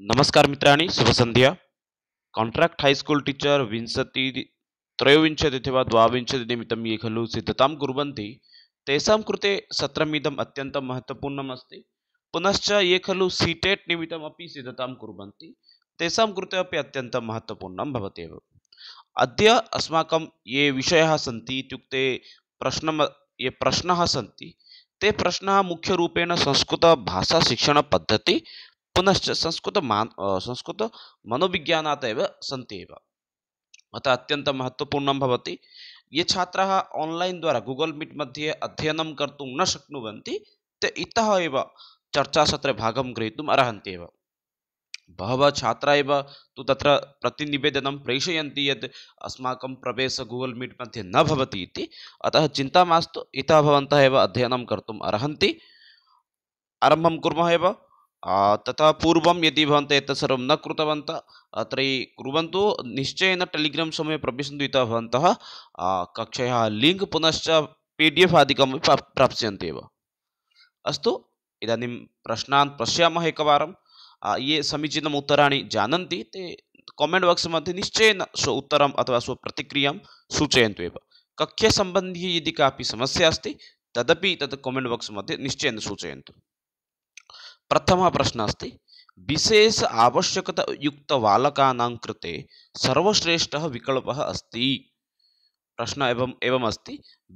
नमस्कार मित्रांनी शुभसंध्या contract high school teacher विंशति त्रयोविंशति वा द्वाविंशतिनिमित्तं ये खलु सिद्धतां कुर्वन्ति तेषां कृते सत्रमिदम् अत्यन्तं महत्त्वपूर्णम् अस्ति पुनश्च ये खलु सीटेट् निमित्तमपि सिद्धतां कुर्वन्ति तेषां कृते अपि अत्यन्तं महत्त्वपूर्णं भवत्येव अद्य अस्माकं ये विषयाः सन्ति इत्युक्ते प्रश्नं ये प्रश्नाः सन्ति ते प्रश्नाः मुख्यरूपेण संस्कृतभाषाशिक्षणपद्धतिः पुनश्च संस्कृत मान संस्कृत मनोविज्ञानात् सी अतः अत्यंत महत्वपूर्ण ये छात्र ऑनलाइन द्वारा गूगल मीट मध्ये अध्ययन कर न शक्नुवन्ति ते इत चर्चा चर्चासत्रे भाग गृहीतुम् अर्हन्ति एव बहवः छात्रा एव तु तत्र प्रतिनिवेदनं मीट् मध्ये नवती अतः चिंता मत इतना अध्ययन एव अध्ययनं कर्तुम् तथा पूर्व यदि एक न कृतवन्तः तर्हि निश्चय टेलीग्राम समय प्रवेश प्रविशन्तु लिंक पुनश्च पी डी एफ आदिकमपि प्राप्त अस्त एव प्रश्ना पशा एक ये समीचीन उत्तरा जानते ते कमेंट बॉक्स मध्ये निश्चय स्व उत्तर अथवा स्व प्रतिक्रिया सूचय कक्ष संबंधी यदि का समस्या अस्त तदपी तत् कमेंट बॉक्स मध्ये निश्चय सूचयन्तु प्रथम प्रश्न अस्त विशेष आवश्यकतायुक्तबालकानां कृते सर्वश्रेष्ठ विकल्प अस्त प्रश्न एवं एवं अस्त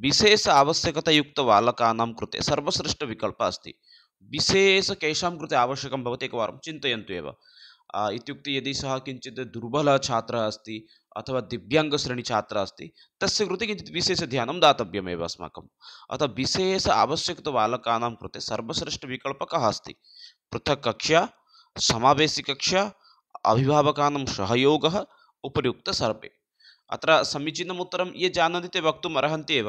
विशेष आवश्यकतायुक्तबालकानां कृते विकल्प अस्त विशेष केषां कृते आवश्यकं भवति एकवारं चिन्तयन्तु एव इत्युक्ते यदि सः किञ्चित् दुर्बलः छात्रः अस्ति अथवा दिव्याङ्गश्रेणीछात्रः अस्ति तस्य कृते किञ्चित् विशेषध्यानं दातव्यमेव अस्माकम् अतः विशेष बालकानां कृते सर्वश्रेष्ठविकल्पः कः अस्ति पृथक कक्षा समावेशी कक्षा सहयोग उपयुक्त सर्वे अत्र समीचीनम उत्तरं ये जानते ते वक्तुम् अर्हन्ति एव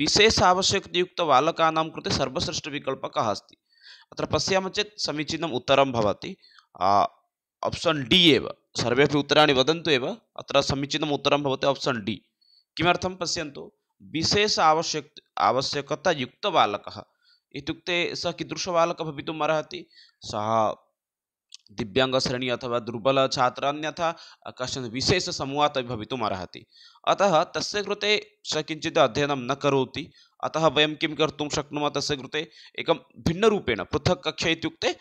विशेष आवश्यकतायुक्तबालकानां कृते सर्वश्रेष्ठविकल्पः कः अस्ति अत्र पश्यामः चेत् समीचीनम् उत्तरं भवति आप्षन् डि एव सर्वे अपि उत्तराणि वदन्तु एव अत्र समीचीनम् उत्तरं भवति आप्षन् डि किमर्थं पश्यन्तु विशेष आवश्यक आवश्यकतायुक्तबालकः इत्युक्ते सः कीदृशबालकः भवितुमर्हति सः दिव्याङ्गश्रेणी अथवा दुर्बलछात्रः अन्यथा कश्चन विशेषसमूहात् अपि भवितुमर्हति अतः तस्य कृते सः किञ्चित् अध्ययनं न करोति अतः वयं किं कर्तुं शक्नुमः तस्य कृते एकं भिन्नरूपेण पृथक् कक्षा इत्युक्ते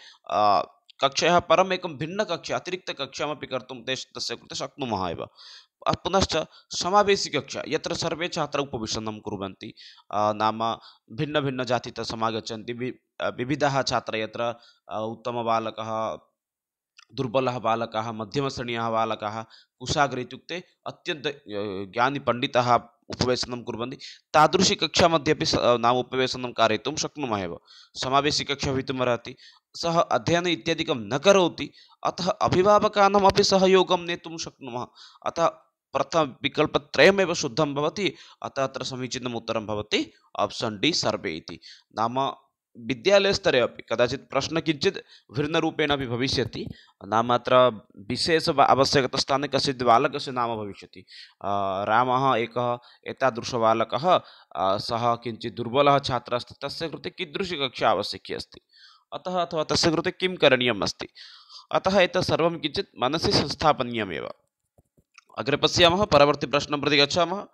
कक्षायाः परम् एकं भिन्नकक्षा अतिरिक्तकक्षामपि कर्तुं ते तस्य कृते शक्नुमः एव पुनश्च कक्षा यत्र सर्वे छात्र उपवेशन कुर्वन्ति नाम भिन्न भिन्नभिन्नजातितः समागच्छन्ति वि विविधाः छात्राः यत्र उत्तमबालकः दुर्बलः बालकः मध्यमश्रेणीयः बालक कुशाग्र इत्युक्ते ज्ञानी पंडित उपवेशन कुर्वन्ति तादृशी कक्षा अपि नाम उपवेशनं कारयितुं शक्नुमः एव समावेशिकक्षा भवितुमर्हति सह अध्ययन इत्यादिकं न करोति अतः अभिभावकानामपि सहयोगं नेतुं शक्नुमः अतः प्रथम विकल्प विकल्पत्रयमेव शुद्धं भवति अतः अत्र समीचीनम् उत्तरं भवति ऑप्शन डी सर्वे इति नाम विद्यालयस्तरे अपि कदाचित् प्रश्नः किञ्चित् भिन्नरूपेण अपि भविष्यति नाम अत्र विशेष आवश्यकतास्थाने कश्चित् बालकस्य नाम भविष्यति रामः एकः एतादृशबालकः सः किञ्चित् दुर्बलः छात्रः अस्ति तस्य कृते कीदृशी कक्षा आवश्यकी अस्ति अतः अथवा तस्य कृते किं करणीयम् अस्ति अतः एतत् सर्वं किञ्चित् मनसि संस्थापनीयमेव अग्रे पशा पश्यामः प्रश्न प्रति गच्छामः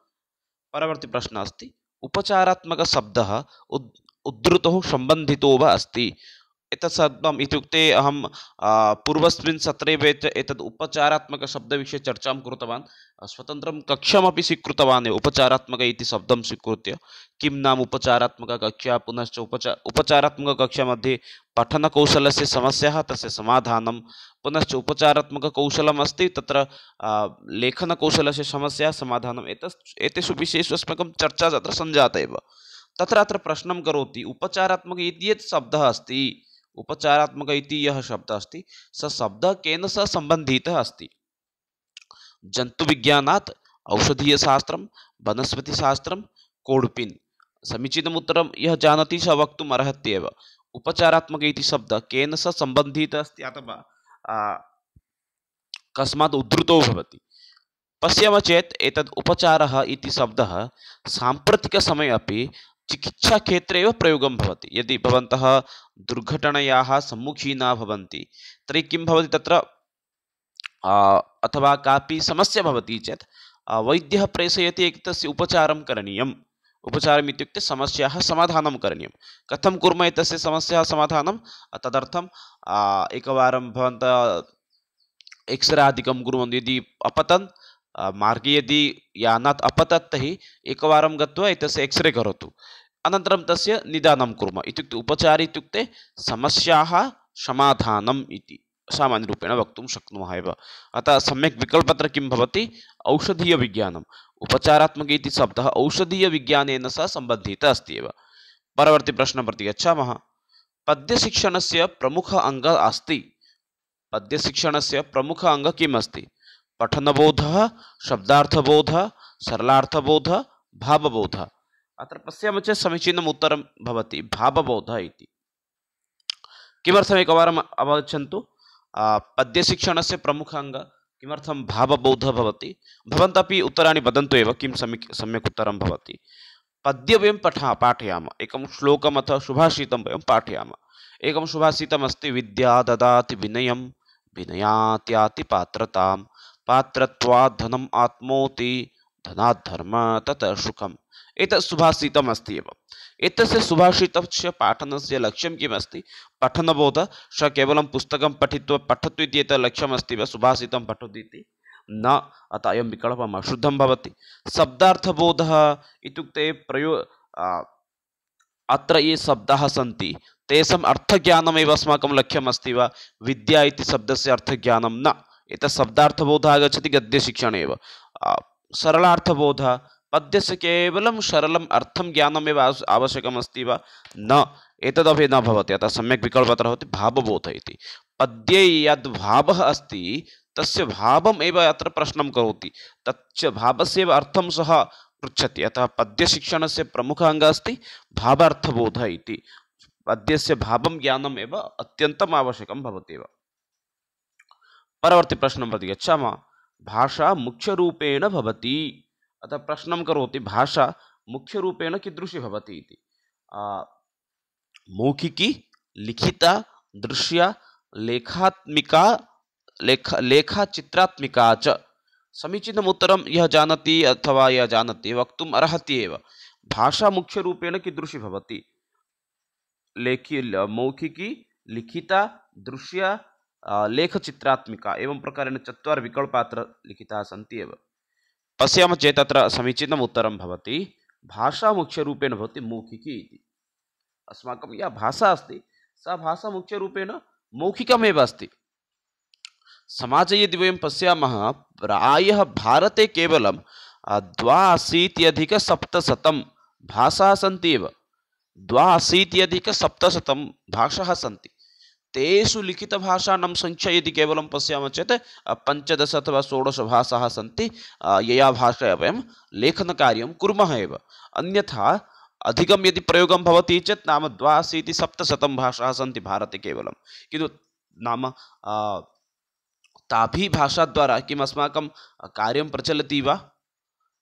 प्रश्न अस्त उपचारात्मक उद् उद्धृतौ सम्बन्धितो वा अस्ति एतत् शब्दम् इत्युक्ते अहं पूर्वस्मिन् सत्रे वेत् एतद् उपचारात्मकशब्दविषये चर्चां कृतवान् स्वतन्त्रं कक्षमपि स्वीकृतवान् उपचारात्मक इति शब्दं स्वीकृत्य किं नाम उपचारात्मककक्षा पुनश्च उपचा उपचारात्मककक्षामध्ये पठनकौशलस्य समस्याः तस्य समाधानं पुनश्च उपचारात्मककौशलम् अस्ति तत्र लेखनकौशलस्य समस्या समाधानम् एतस् एतेषु विषयेषु अस्माकं चर्चा तत्र सञ्जाता एव तत्र अत्र प्रश्नं करोति उपचारात्मक इति यत् शब्दः अस्ति उपचारात्मक यह शब्द अस्त अस्ति स शब्दः केन सह सम्बन्धितः अस्ति जन्तुविज्ञानात् औषधीयशास्त्रं वनस्पतिशास्त्रं कोडुपिन् समीचीन उत्तर यः जानती स वक्त अर्हत उपचारात्मक शब्द कें केन सह सम्बन्धितः अस्ति अथवा कस्मा उधत पश्यम चेत चेत् एतद् उपचारः इति शब्दः साम्प्रतिकसमये चिकित्सा क्षेत्र प्रयोग यदि दुर्घटनाया दुर्घटनयाः सम्मुखीना तरी कि त्र अथवा का समस्या चेत वैद्य वैद्यः एक तस्य उपचारं करणीयम् उपचारम् इत्युक्ते समस्याः समाधानं करणीयं कथं कुर्मः एतस्य समस्याः समाधानं तदर्थम् एकवारं यदि अपतन मार्गे यदि यानात् अपतत् तर्हि एकवारं गत्वा एतस्य एक्स्रे करोतु अनन्तरं तस्य निदानं कुर्मः इत्युक्ते उपचार समस्या समस्याः समाधानम् इति सामान्यरूपेण वक्तुं शक्नुमः एव अतः सम्यक् विकल्पत्र किं भवति औषधीयविज्ञानम् उपचारात्मक इति शब्दः औषधीयविज्ञानेन सह संबंधित अस्ति एव प्रश्न प्रति गच्छामः पद्यशिक्षणस्य प्रमुख अङ्गम् अस्ति पद्यशिक्षणस्य प्रमुख अंग किम् अस्ति पठनबोधः शब्दार्थबोधः सरलार्थबोधः भावबोधः अत्र पश्याम चेत् समीचीनम् उत्तरं भवति भावबोधः इति किमर्थम् एकवारम् अवगच्छन्तु पद्यशिक्षणस्य प्रमुख अंग किमर्थं भावबोधः भवति भवन्तः अपि उत्तराणि वदन्तु एव किं सम्यक् उत्तरं भवति पद्य वयं पठा पाठयाम एकं श्लोकम् अथवा सुभाषितं वयं पाठयामः एकं सुभाषितमस्ति विद्या ददाति विनयं विनयात्याति पात्रतां पात्रत्वाद्धनम् आत्मोति धनाद्धर्म तत् सुखम् सुभाषित सुभाषितमस्ति एव सुभाषित सुभाषितस्य पाठनस्य लक्ष्यं किमस्ति पठनबोध स कवल पुस्तक पठित्वा पठत लक्ष्यमस्त सुभाषित पठती न अत अयं विकल अशुद्धं भवति प्रयो अत्र ये शब्द सी तेषाम् अर्थज्ञानमेव अस्माकं लक्ष्यमस्ति विद्या शब्द से अर्थज्ञानं न एक शब्दार्थबोधः आगछति गद्यशिक्षण सरलार्थबोध पद्यस्य केवलं सरलम् अर्थं ज्ञानमेव आवश्यकमस्ति वा न एतदपि न भवति अतः सम्यक् विकल्पत्र भवति भावबोधः इति पद्ये यद्भावः अस्ति तस्य भावम् अत्र प्रश्नं करोति तच्च भावस्यैव अर्थं सः पृच्छति अतः पद्यशिक्षणस्य प्रमुख अङ्गः अस्ति भावार्थबोधः इति पद्यस्य भावं ज्ञानम् एव अत्यन्तम् आवश्यकं भवत्येव परवर्तिप्रश्नं प्रति गच्छामः भाषा मुख्यरूपेण भवति अतः प्रश्न कौती भाषा मुख्यरूपेण कीदृशी होती मौखिकी लिखिता दृश्य लेखात्मिका लेख लेखा चित्रात्मिका च समीचीनम् उत्तरं यह जानती अथवा यह जानती वक्त अर्हति एव भाषा मुख्यरूपेण कीदृशी होती लेखी मौखिकी लिखिता दृश्य लेखचित्रात्मिका एवं प्रकारेण चत्वारः विकल्पात्र लिखिता सन्ति एव पश्याम चेत समीचीन उत्तर उत्तरं भाषा मुख्यरूपेण भवति मौखिकी अस्माक या भाषा अस्त सा भाषा मुख्यरूपेण मौखिकमेव अस्ति समाजे यदि वयं पश्यामः प्रायः भारते केवलं द्वाशीत्यधिकसप्तशतं भाषा सन्ति एव द्वाशीत्यधिकसप्तशतं भाषाः सन्ति तेसु लिखित भाषा नम संख्या यदि केवल पश्यामः चेत पंचदश अथवा षोडशभाषाः सन्ति यया भाषया वयं लेखनकार्यं कुर्मः एव अन्यथा अधिकम यदि प्रयोग होती चेत नाम द्वाशीति सप्तशत भाषा सी भारत केवल किन्तु नाम ताभिः भाषाद्वारा किम् अस्माकं कार्यं प्रचलति वा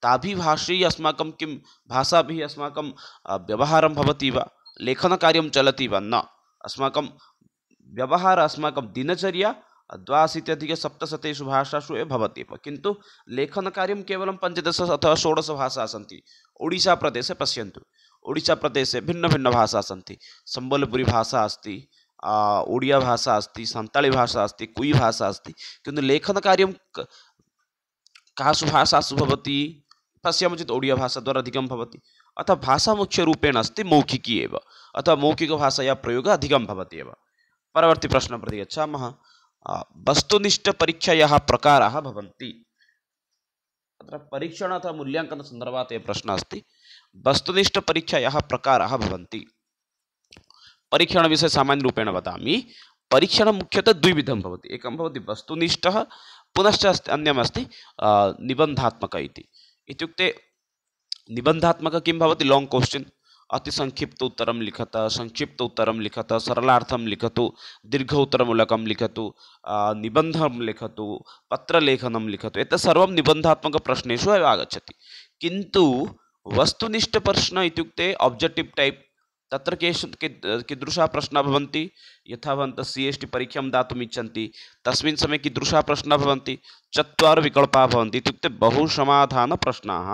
ताभिः भाषैः अस्माकं किं भाषाभिः अस्माक व्यवहार होती वेखन कार्य चलती व न अस्माकं व्यवहार अस्माकं दिनचर्या द्वाशीत्यधिकसप्तशतेषु भाषासु एव भवति किन्तु लेखनकार्यं केवलं पञ्चदश अथवा षोडशभाषाः सन्ति ओडिशाप्रदेशे पश्यन्तु ओडिशाप्रदेशे भिन्नभिन्नभाषाः सन्ति सम्बलपुरीभाषा अस्ति ओडियाभाषा अस्ति सान्ताळीभाषा अस्ति कुयिभाषा अस्ति किन्तु लेखनकार्यं कासु भाषासु भवति पश्यामः चेत् ओडियाभाषाद्वारा अधिकं भवति अतः भाषा मुख्यरूपेण अस्ति मौखिकी एव अतः मौखिकभाषायाः प्रयोगः अधिकं भवति एव परवर्ती प्रश्न प्रति गच्छामः वस्तुनिष्ठपरीक्षायाः प्रकाराः भवन्ति अत्र परीक्षण अथवा मूल्यांकन मूल्याङ्कनसन्दर्भात् एव प्रश्नः अस्ति वस्तुनिष्ठपरीक्षायाः प्रकाराः भवन्ति सामान्य रूपेण वदामि परीक्षण मुख्यतः द्विविधं भवति एकं भवति वस्तुनिष्ठः पुनश्च अन्यमस्ति निबन्धात्मक इति इत्युक्ते निबन्धात्मक किं भवति लाङ्ग् क्वश्चिन् अति संक्षिप्त उत्तर लिखत संक्षिप्त उत्तर लिखत सरलार्थम लिखत दीर्घ उत्तरमूलक लिखत निबंध लिखत पत्रलेखन लिखत एक सर्व निबंधात्मक एव आगछति किंतु वस्तुनिष्ठ प्रश्न ऑब्जेक्टिव टाइप तत्र केषु कीदृशाः प्रश्नाः भवन्ति यथा भवन्तः सि एस् टि परीक्षां दातुम् इच्छन्ति तस्मिन् समये कीदृशा प्रश्न भवन्ति चत्वारः विकल्पाः भवन्ति इत्युक्ते बहु समाधान प्रश्नाः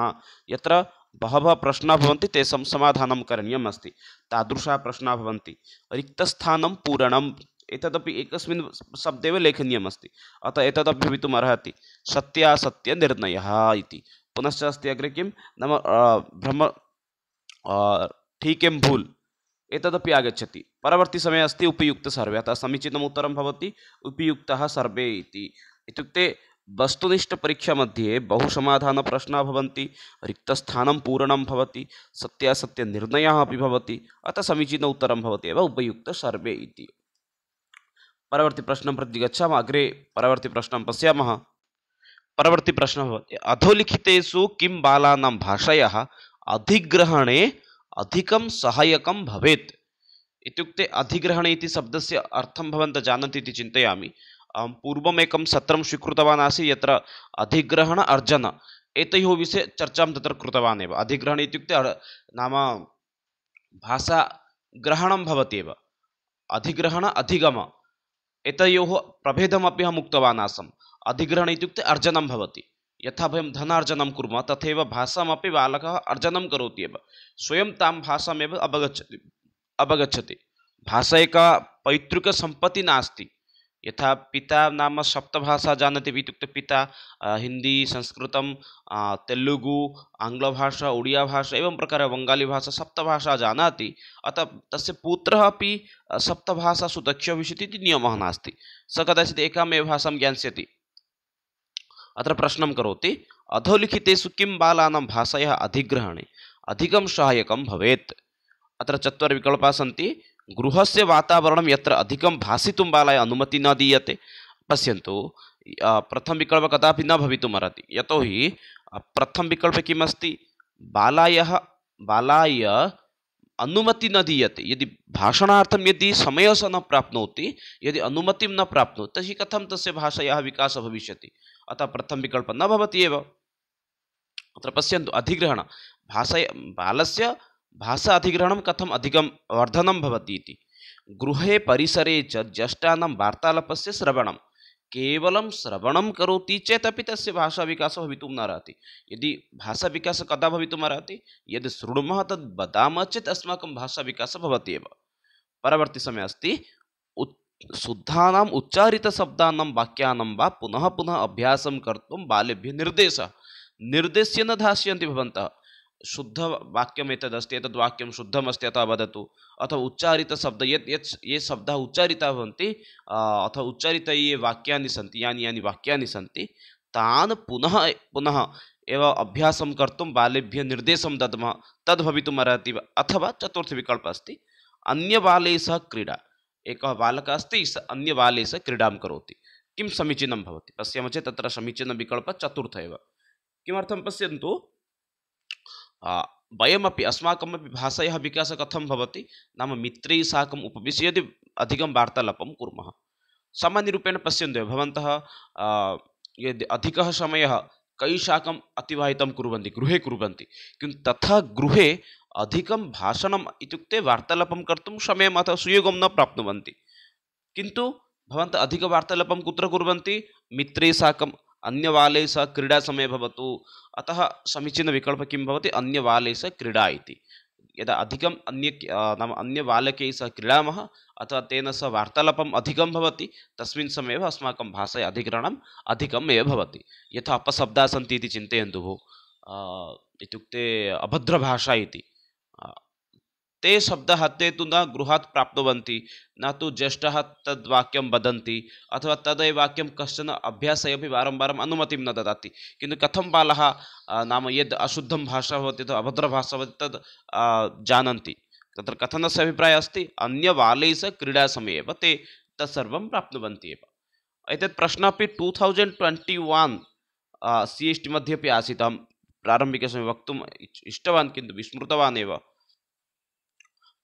यत्र बहव प्रश्न भवन्ति तेषां समाधानं करणीयम् अस्ति तादृशाः प्रश्नाः भवन्ति रिक्तस्थानं पूरणम् एतदपि एकस्मिन् शब्देव लेखनीयमस्ति अतः एक भवितुम् अर्हति सत्यासत्यनिर्णयः इति पुनश्च अग्रे किं नाम भ्रम ठीक एं भूल् एतदपि आगच्छति परवर्तिसमये अस्ति उपयुक्तसर्वे अतः समीचीन उत्तर भवति सर्वे वस्तुनिष्ठ परीक्षा मध्ये बहु समाधान प्रश्न भवन्ति रिक्तस्थानं पूरणं भवति सत्यासत्यनिर्णयः अपि भवति अतः समीचीन उत्तरं भवति एव उपयुक्त सर्वे इति परवर्ती परवर्तिप्रश्नं प्रति गच्छामः अग्रे परवर्ती परवर्तिप्रश्नं पश्यामः परवर्ती प्रश्न भवति अधोलिखितेषु किं बालानां भाषायाः अधिग्रहणे अधिकं सहायकं भवेत् इत्युक्ते अधिग्रहणे इति शब्दस्य अर्थं भवन्तः जानन्ति इति चिन्तयामि पूर्वमेक सत्र स्वीकृत आसी यहाँ अर्जन एतो विषय चर्चा तत्र कृतवान् नाम भाषा ग्रहण एव अधिग्रहण अधिगम एतयोः प्रभेदमपि अहम उतवा आसम अग्रहण अर्जन अर्जनं भवति यथा वयं धनार्जनं कुर्मः तथैव भाषामपि बालकः स्वयं तम भाषा अवगछति अवगछति भाषा पैतृक पैतृकसम्पत्तिः नास्ती यथा पिता नाम सप्तभाषा जानते इत्युक्ते पिता हिंदी संस्कृत तेलुगु आंग्ल भाषा आङ्ग्लभाषा भाषा एवं प्रकार बंगाली भाषा सप्तभाषा जानाति अतः तस्य पुत्रः अपि सप्तभाषासु दक्षो भविष्यति इति नियमः स कदाचित् एक भाषा ज्ञाती अत्र प्रश्न करोति अधोलिखितेषु किं बालानां भाषायाः अधिग्रहणे अधिकं सहायकं भवेत् अत्र चत्वारः विकल्पाः सन्ति गृह से वातावरण अधिकं भासितुं बालाय अनुमतिः न दीयते प्रथम विकल्प कदा न भवितुमर्हति यतोहि प्रथमविकल्पे किमस्ति बालायः बालाय अनुमति न दीयते यदि भाषणार्थं यदि समय से न प्राप्त यदि अनुमति न प्राप्त तरी कथम तस्य भाषाया विकास भविष्य अतः प्रथमविकल्पः न भवति एव अत्र भाषा बाल से भाषा अधिग्रहण कथम अधिकम वर्धनं भवति गृह परिसरे च ज्येष्ठानां वार्तालापस्य श्रवणं केवलं श्रवणं करोति चेत् अपि तस्य भाषाविकासः भवितुं न अर्हति यदि भाषाविकासः कदा भवितुम् अर्हति यदि शृणुमः तद् चेत चेत् भाषा विकास भवति एव परवर्तिसमये अस्ति उत् शुद्धानाम् उच्चारितशब्दानां वाक्यानां वा पुनः पुनः अभ्यासं कर्तुं बालेभ्य निर्देशः निर्देश्य न दास्यन्ति भवन्तः शुद्धवाक्यम एतदस्ति एतद्वाक्यं शुद्धमस्ति अतः वदतु अथ उच्चारितशब्दः यत् यत् ये शब्दाः उच्चारिताः भवन्ति अथ उच्चारित ये वाक्यानि सन्ति यानि यानि वाक्यानि सन्ति तान् पुनः पुनः एव अभ्यासं कर्तुं बालेभ्यः निर्देशं दद्मः तद् भवितुमर्हति वा अथवा चतुर्थविकल्पः अस्ति अन्यबालैः सह क्रीडा एकः बालकः अस्ति स अन्यबालैः सह क्रीडां करोति किं समीचीनं भवति पश्यामः चेत् तत्र समीचीनविकल्पः चतुर्थ एव किमर्थं पश्यन्तु वयमी अस्माक भाषायाः विकासः कथम भवति नाम मित्रैः साकम् उपविश्य यदि अगर वार्तालापं कूम सामान्यरूपेण पश्यन्तु भवन्तः यदि अधिकः समयः कई साकम् अतिवाहितं कुर्वन्ति गृहे कुर्वन्ति किन्तु तथा गृह अधिकं भाषणम् इत्युक्ते वार्तालापं कर्तुं समयम् अथवा सुयोगं न प्राप्नुवन्ति किंतु भवन्तः अधिकवार्तालापं कुत्र कुर्वन्ति मित्रैः साकं अन्यवालैः सह क्रीडा समये भवतु अतः समीचीन किं भवति अन्यवालैः सह क्रीडा इति यदा अधिकम् अन्य नाम सह क्रीडामः अथवा तेन सह वार्तालापम् अधिकं भवति तस्मिन् समये एव अस्माकं भाषायाः अधिग्रहणम् अधिकम् भवति यथा अपशब्दाः सन्ति इति चिन्तयन्तु भो इत्युक्ते अभद्रभाषा इति ते शब्द ते तो न गृहात् प्राप्त न तो ज्येष्ठ तद्वाक्यं बदती अथवा तदय वाक्यं कशन अभ्यास अभी वारं अनुमति न ददा कि कथम बाला नाम यद अशुद्ध भाषा होती अथवा अभद्रभाषा भवति तद् जानन्ति तत्र कथनस्य अभिप्रायः अस्ति अन्यबालैः सह क्रीडासमये एव ते तत्सर्वं प्राप्नुवन्ति एव एतत् प्रश्नः अपि two thousand twenty one C S मध्ये अपि आसीत् अहं प्रारम्भिकसमये वक्तुम् इष्टवान् किन्तु विस्मृतवान्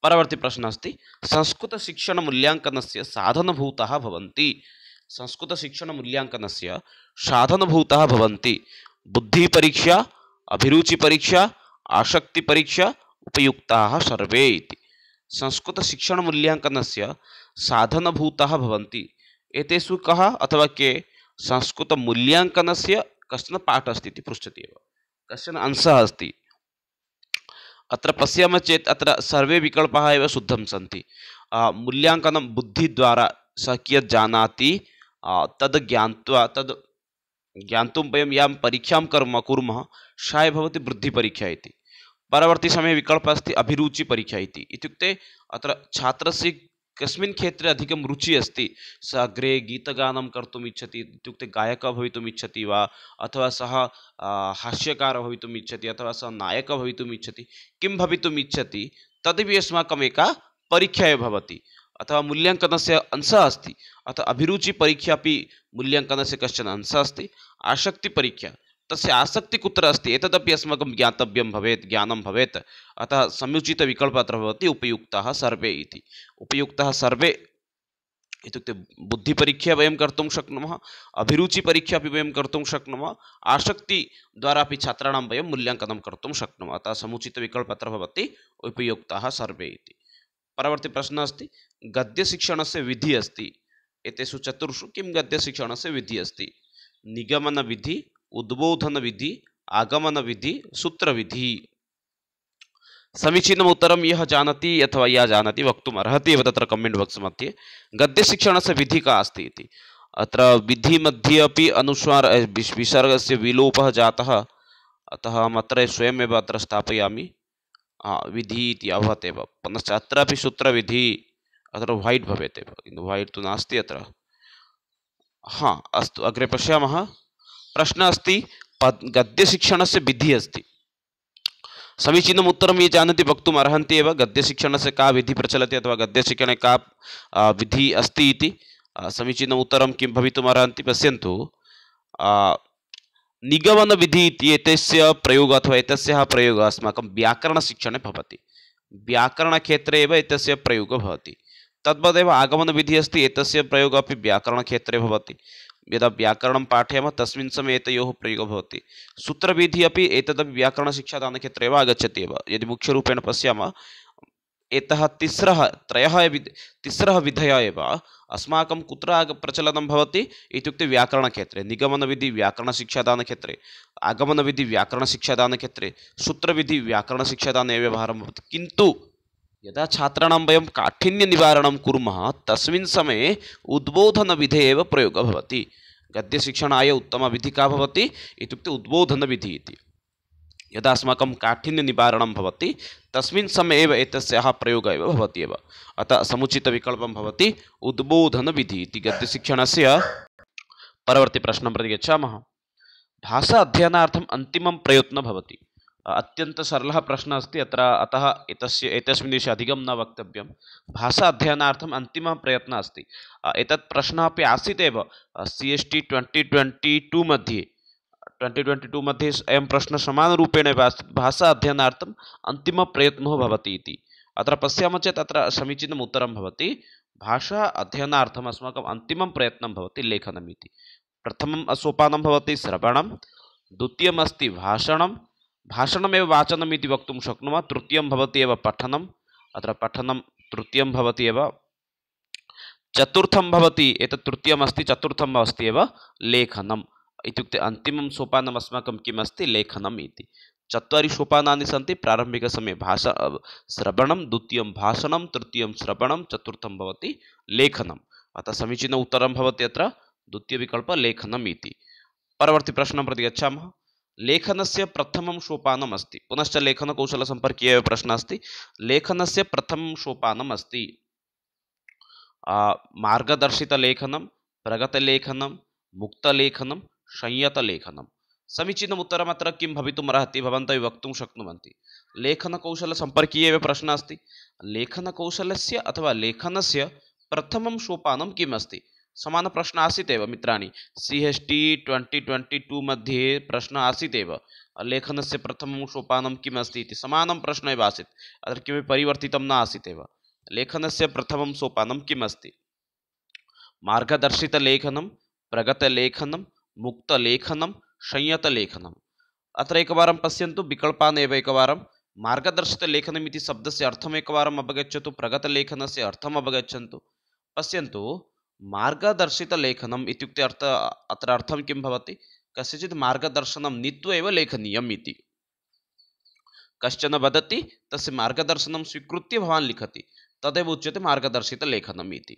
प्रश्न परवर्तिप्रश्नः अस्ति संस्कृतशिक्षणमूल्याङ्कनस्य साधनभूताः भवन्ति संस्कृतशिक्षणमूल्याङ्कनस्य से साधनभूता बुद्धिपरीक्षा अभिरुचिपरीक्षा आसक्तिपरीक्षा उपयुक्ता सर्वे इति संस्कृतशिक्षणमूल्याङ्कनस्य से साधनभूता एतेषु कः अथवा के संस्कृत मूल्यांकन से अस्ति पाठ अस्त एव कश्चन अंशः अस्ति अत्र पश्याम चेत अत्र सर्वे विकल्प शुद्ध सी मूल्यांकन मूल्याङ्कनं बुद्धिद्वारा स कियत् जानाति तद् ज्ञात्वा तद् ज्ञातुं वयं यां परीक्षां कर्म कुर्मः सा वृद्धिपरीक्षा परवर्ती समय विकल्प अस्त अभिचिपरीक्षा अत्र छात्र से कस्मिन् क्षेत्रे अधिकं रुचि अस्ति स अग्रे गीतगानं कर्तुम् इच्छति इत्युक्ते गायकः भवितुम् इच्छति वा अथवा सः हास्यकारः भवितुम् इच्छति अथवा सः नायकः भवितुम् इच्छति किं भवितुम् इच्छति तदपि अस्माकम् एका परीक्षा एव भवति अथवा मूल्याङ्कनस्य अंशः अस्ति अतः अभिरुचिपरीक्षा अपि मूल्याङ्कनस्य कश्चन अंशः अस्ति आसक्तिपरीक्षा तस्य आसक्ति कुत्र अस्ति एतदपि अस्माकं ज्ञातव्यं भवेत् ज्ञानं भवेत् अतः समुचितविकल्पः अत्र भवति उपयुक्तः सर्वे इति उपयुक्तः सर्वे इत्युक्ते बुद्धिपरीक्षा वयं कर्तुं शक्नुमः अभिरुचिपरीक्षा अपि वयं कर्तुं शक्नुमः आसक्तिद्वारा अपि छात्राणां वयं मूल्याङ्कनं कर्तुं शक्नुमः अतः समुचितविकल्पः अत्र भवति उपयुक्तः सर्वे इति परवर्तिप्रश्नः अस्ति गद्यशिक्षणस्य विधिः अस्ति एतेषु चतुर्षु किं गद्यशिक्षणस्य विधिः अस्ति निगमनविधिः उद्बोधन विधि आगमन विधि सूत्र विधि समीचीन उत्तर यह जानती अथवा यह जानती वक्त अर्हति एव तत्र कमेंट बॉक्स मध्ये गद्य शिक्षण से विधि का अस्त अत्र विधि मध्ये अपि अनुस्वार विसर्ग से विलोप जाता अतः अहम् अत्र स्वयमेव अत्र स्थापया विधि अभवत पुनः एव पुनश्च अत्रापि अत्र वाइट भवेत् वाइट तो व्हाइट तु नास्ति अत्र हा अस्तु अग्रे पश्यामः प्रश्नः अस्ति से विधि अस्त समीचीन उत्तर ये जानते वक्त अर्हन्ति एव से का विधि प्रचल अथवा गद्यशिक्षणे का विधि अस्ती समीचीन उत्तर किं भवितुम् अर्हन्ति निगमन विधि प्रयोग अथवा एक प्रयोग अस्माक व्याकरण भवति क्षेत्र प्रयोग होती प्रयोगः आगमन विधि अस्त अस्ति एतस्य प्रयोगः अपि यदा व्याकरणं पाठयामः तस्मिन् समये एतयोः प्रयोगः भवति सूत्रविधिः अपि एतदपि व्याकरणशिक्षादानक्षेत्रे एव आगच्छति एव यदि मुख्यरूपेण पश्यामः एतः तिस्रः त्रयः विद् तिस्रः विधयः एव अस्माकं कुत्र प्रचलनं भवति इत्युक्ते व्याकरणक्षेत्रे निगमनविधि व्याकरणशिक्षादानक्षेत्रे आगमनविधि सूत्रविधि व्याकरणशिक्षादाने व्यवहारं भवति किन्तु यदा छात्राणां वयं काठिन्यनिवारणं कुर्मः तस्मिन् समये उद्बोधनविधे एव प्रयोगः भवति गद्यशिक्षणाय उत्तमविधिः का भवति इत्युक्ते उद्बोधनविधिः इति यदा अस्माकं काठिन्यनिवारणं भवति तस्मिन् समये एव एतस्याः प्रयोगः एव भवति एव अतः समुचितविकल्पं भवति उद्बोधनविधिः इति गद्यशिक्षणस्य प्रति गच्छामः भाषा अध्ययनाथ अन्तिमं प्रयत्न होती अत्यन्तसरलः सरल प्रश्न अस्त अतः एतस्य एतस्मिन् विषये न वक्तव्यं भाषा अध्ययनाथ अंतिम प्रयत्न अस्त एक प्रश्न अभी आसीत् C C S twenty twenty twenty मध्ये ट्वेंटी ट्वेंटी टू मध्ये अयं प्रश्न समानरूपेण एव आसीत् भाषा अध्ययनार्थम् अन्तिमप्रयत्नो भवति इति अत्र पश्यामः चेत् अत्र भाषा अध्ययनार्थम् अस्माकम् अन्तिमं प्रयत्नं लेखनमें प्रथम इति प्रथमं सोपानं भवति श्रवणं भाषणमेव वाचनमी वक्त शक्नुमः तृतीय भवति एव पठनम् अत्र पठनं तृतीयं भवति एव चतुर्थं भवति अस्त तृतीयमस्ति चतुर्थम् अस्ति एव लेखनम् इत्युक्ते अन्तिमं सोपानम् अस्माकं किम् अस्ति भाषा श्रवण द्वितीय भाषण तृतीय श्रवण चतुर्थं भवति लेखनम् अतः समीचीन उत्तरं अतः द्वितीय विकल्प लेखनम् परवर्ती प्रश्न प्रति गच्छा लेखन से प्रथम सोपनमस्त पुनश्च लेखनकौशलसम्पर्कीय एव प्रश्नः अस्ति लेखनस्य प्रथमं सोपानम् अस्ति मार्गदर्शितलेखनं प्रगतलेखनं मुक्तलेखनं संयतलेखनं समीचीनम् उत्तरमत्र किं भवितुमर्हति भवन्तः वक्तुं शक्नुवन्ति लेखनकौशलसम्पर्कीय एव प्रश्नः अस्ति लेखनकौशलस्य अथवा लेखन से प्रथम किम् किमस्ती सामन प्रश्न आसीत एव C S T twenty twenty two मध्ये प्रश्न आसीत् लेखन से प्रथम सोपानं किमस्ती अस्ति आसत समानं प्रश्नः एव न आसीत् एव लेखनस्य प्रथमं सोपानं किम् अस्ति मार्गदर्शितलेखनं प्रगतलेखनं मुक्तलेखनं अत्र एकवारं पश्यन्तु विकल्पान् एव एकवारं शब्द से अर्थम् एकवारम् अवगच्छतु प्रगतलेखनस्य अर्थम् मार्गदर्शित लेखनम इत्युक्ते अर्थ अत्र अर्थं किं भवति कस्यचित् मार्गदर्शनं नीत्वा एव लेखनीयम् इति कश्चन वदति तस्य मार्गदर्शनं स्वीकृत्य भवान् लिखति तदेव उच्यते मार्गदर्शितलेखनम् इति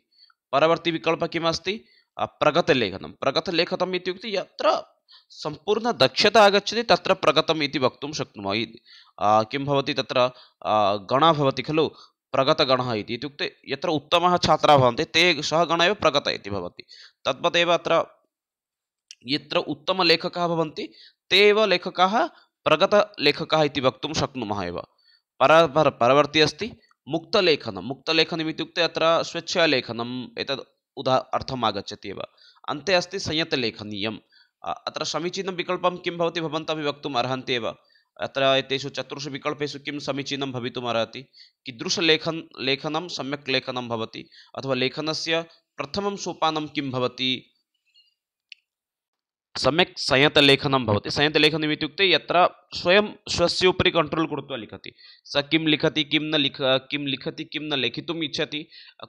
परवर्तिविकल्पः किमस्ति प्रगतलेखनं प्रगतलेखनम् इत्युक्ते यत्र सम्पूर्णदक्षता आगच्छति तत्र प्रगतम् इति वक्तुं शक्नुमः किं भवति तत्र गणः भवति खलु प्रगतगण इति इत्युक्ते यत्र उत्तमः छात्राः भवन्ति ते सः गणः एव प्रगतः इति भवति तद्वदेव अत्र यत्र उत्तमलेखकाः भवन्ति ते एव लेखकाः प्रगतलेखकाः इति पर परवर्ति अस्ति मुक्तलेखनं मुक्तलेखनम् इत्युक्ते अत्र स्वेच्छया उदा अर्थम् आगच्छति एव अन्ते अस्ति संयतलेखनीयम् अत्र समीचीनं विकल्पं किं अत्र एतेषु चतुर्षु विकल्पेषु किं समीचीनं भवितुमर्हति कीदृशलेखन लेखनं सम्यक् लेखनं भवति अथवा लेखनस्य प्रथमं सोपानं किं भवति सम्यक संयतलेखन भवति संयतलेखनम् इत्युक्ते यत्र स्वयं स्वस्य उपरि कण्ट्रोल् लिखति स किं लिखति किं न लिख किं लिखति किं न लेखितुम् इच्छति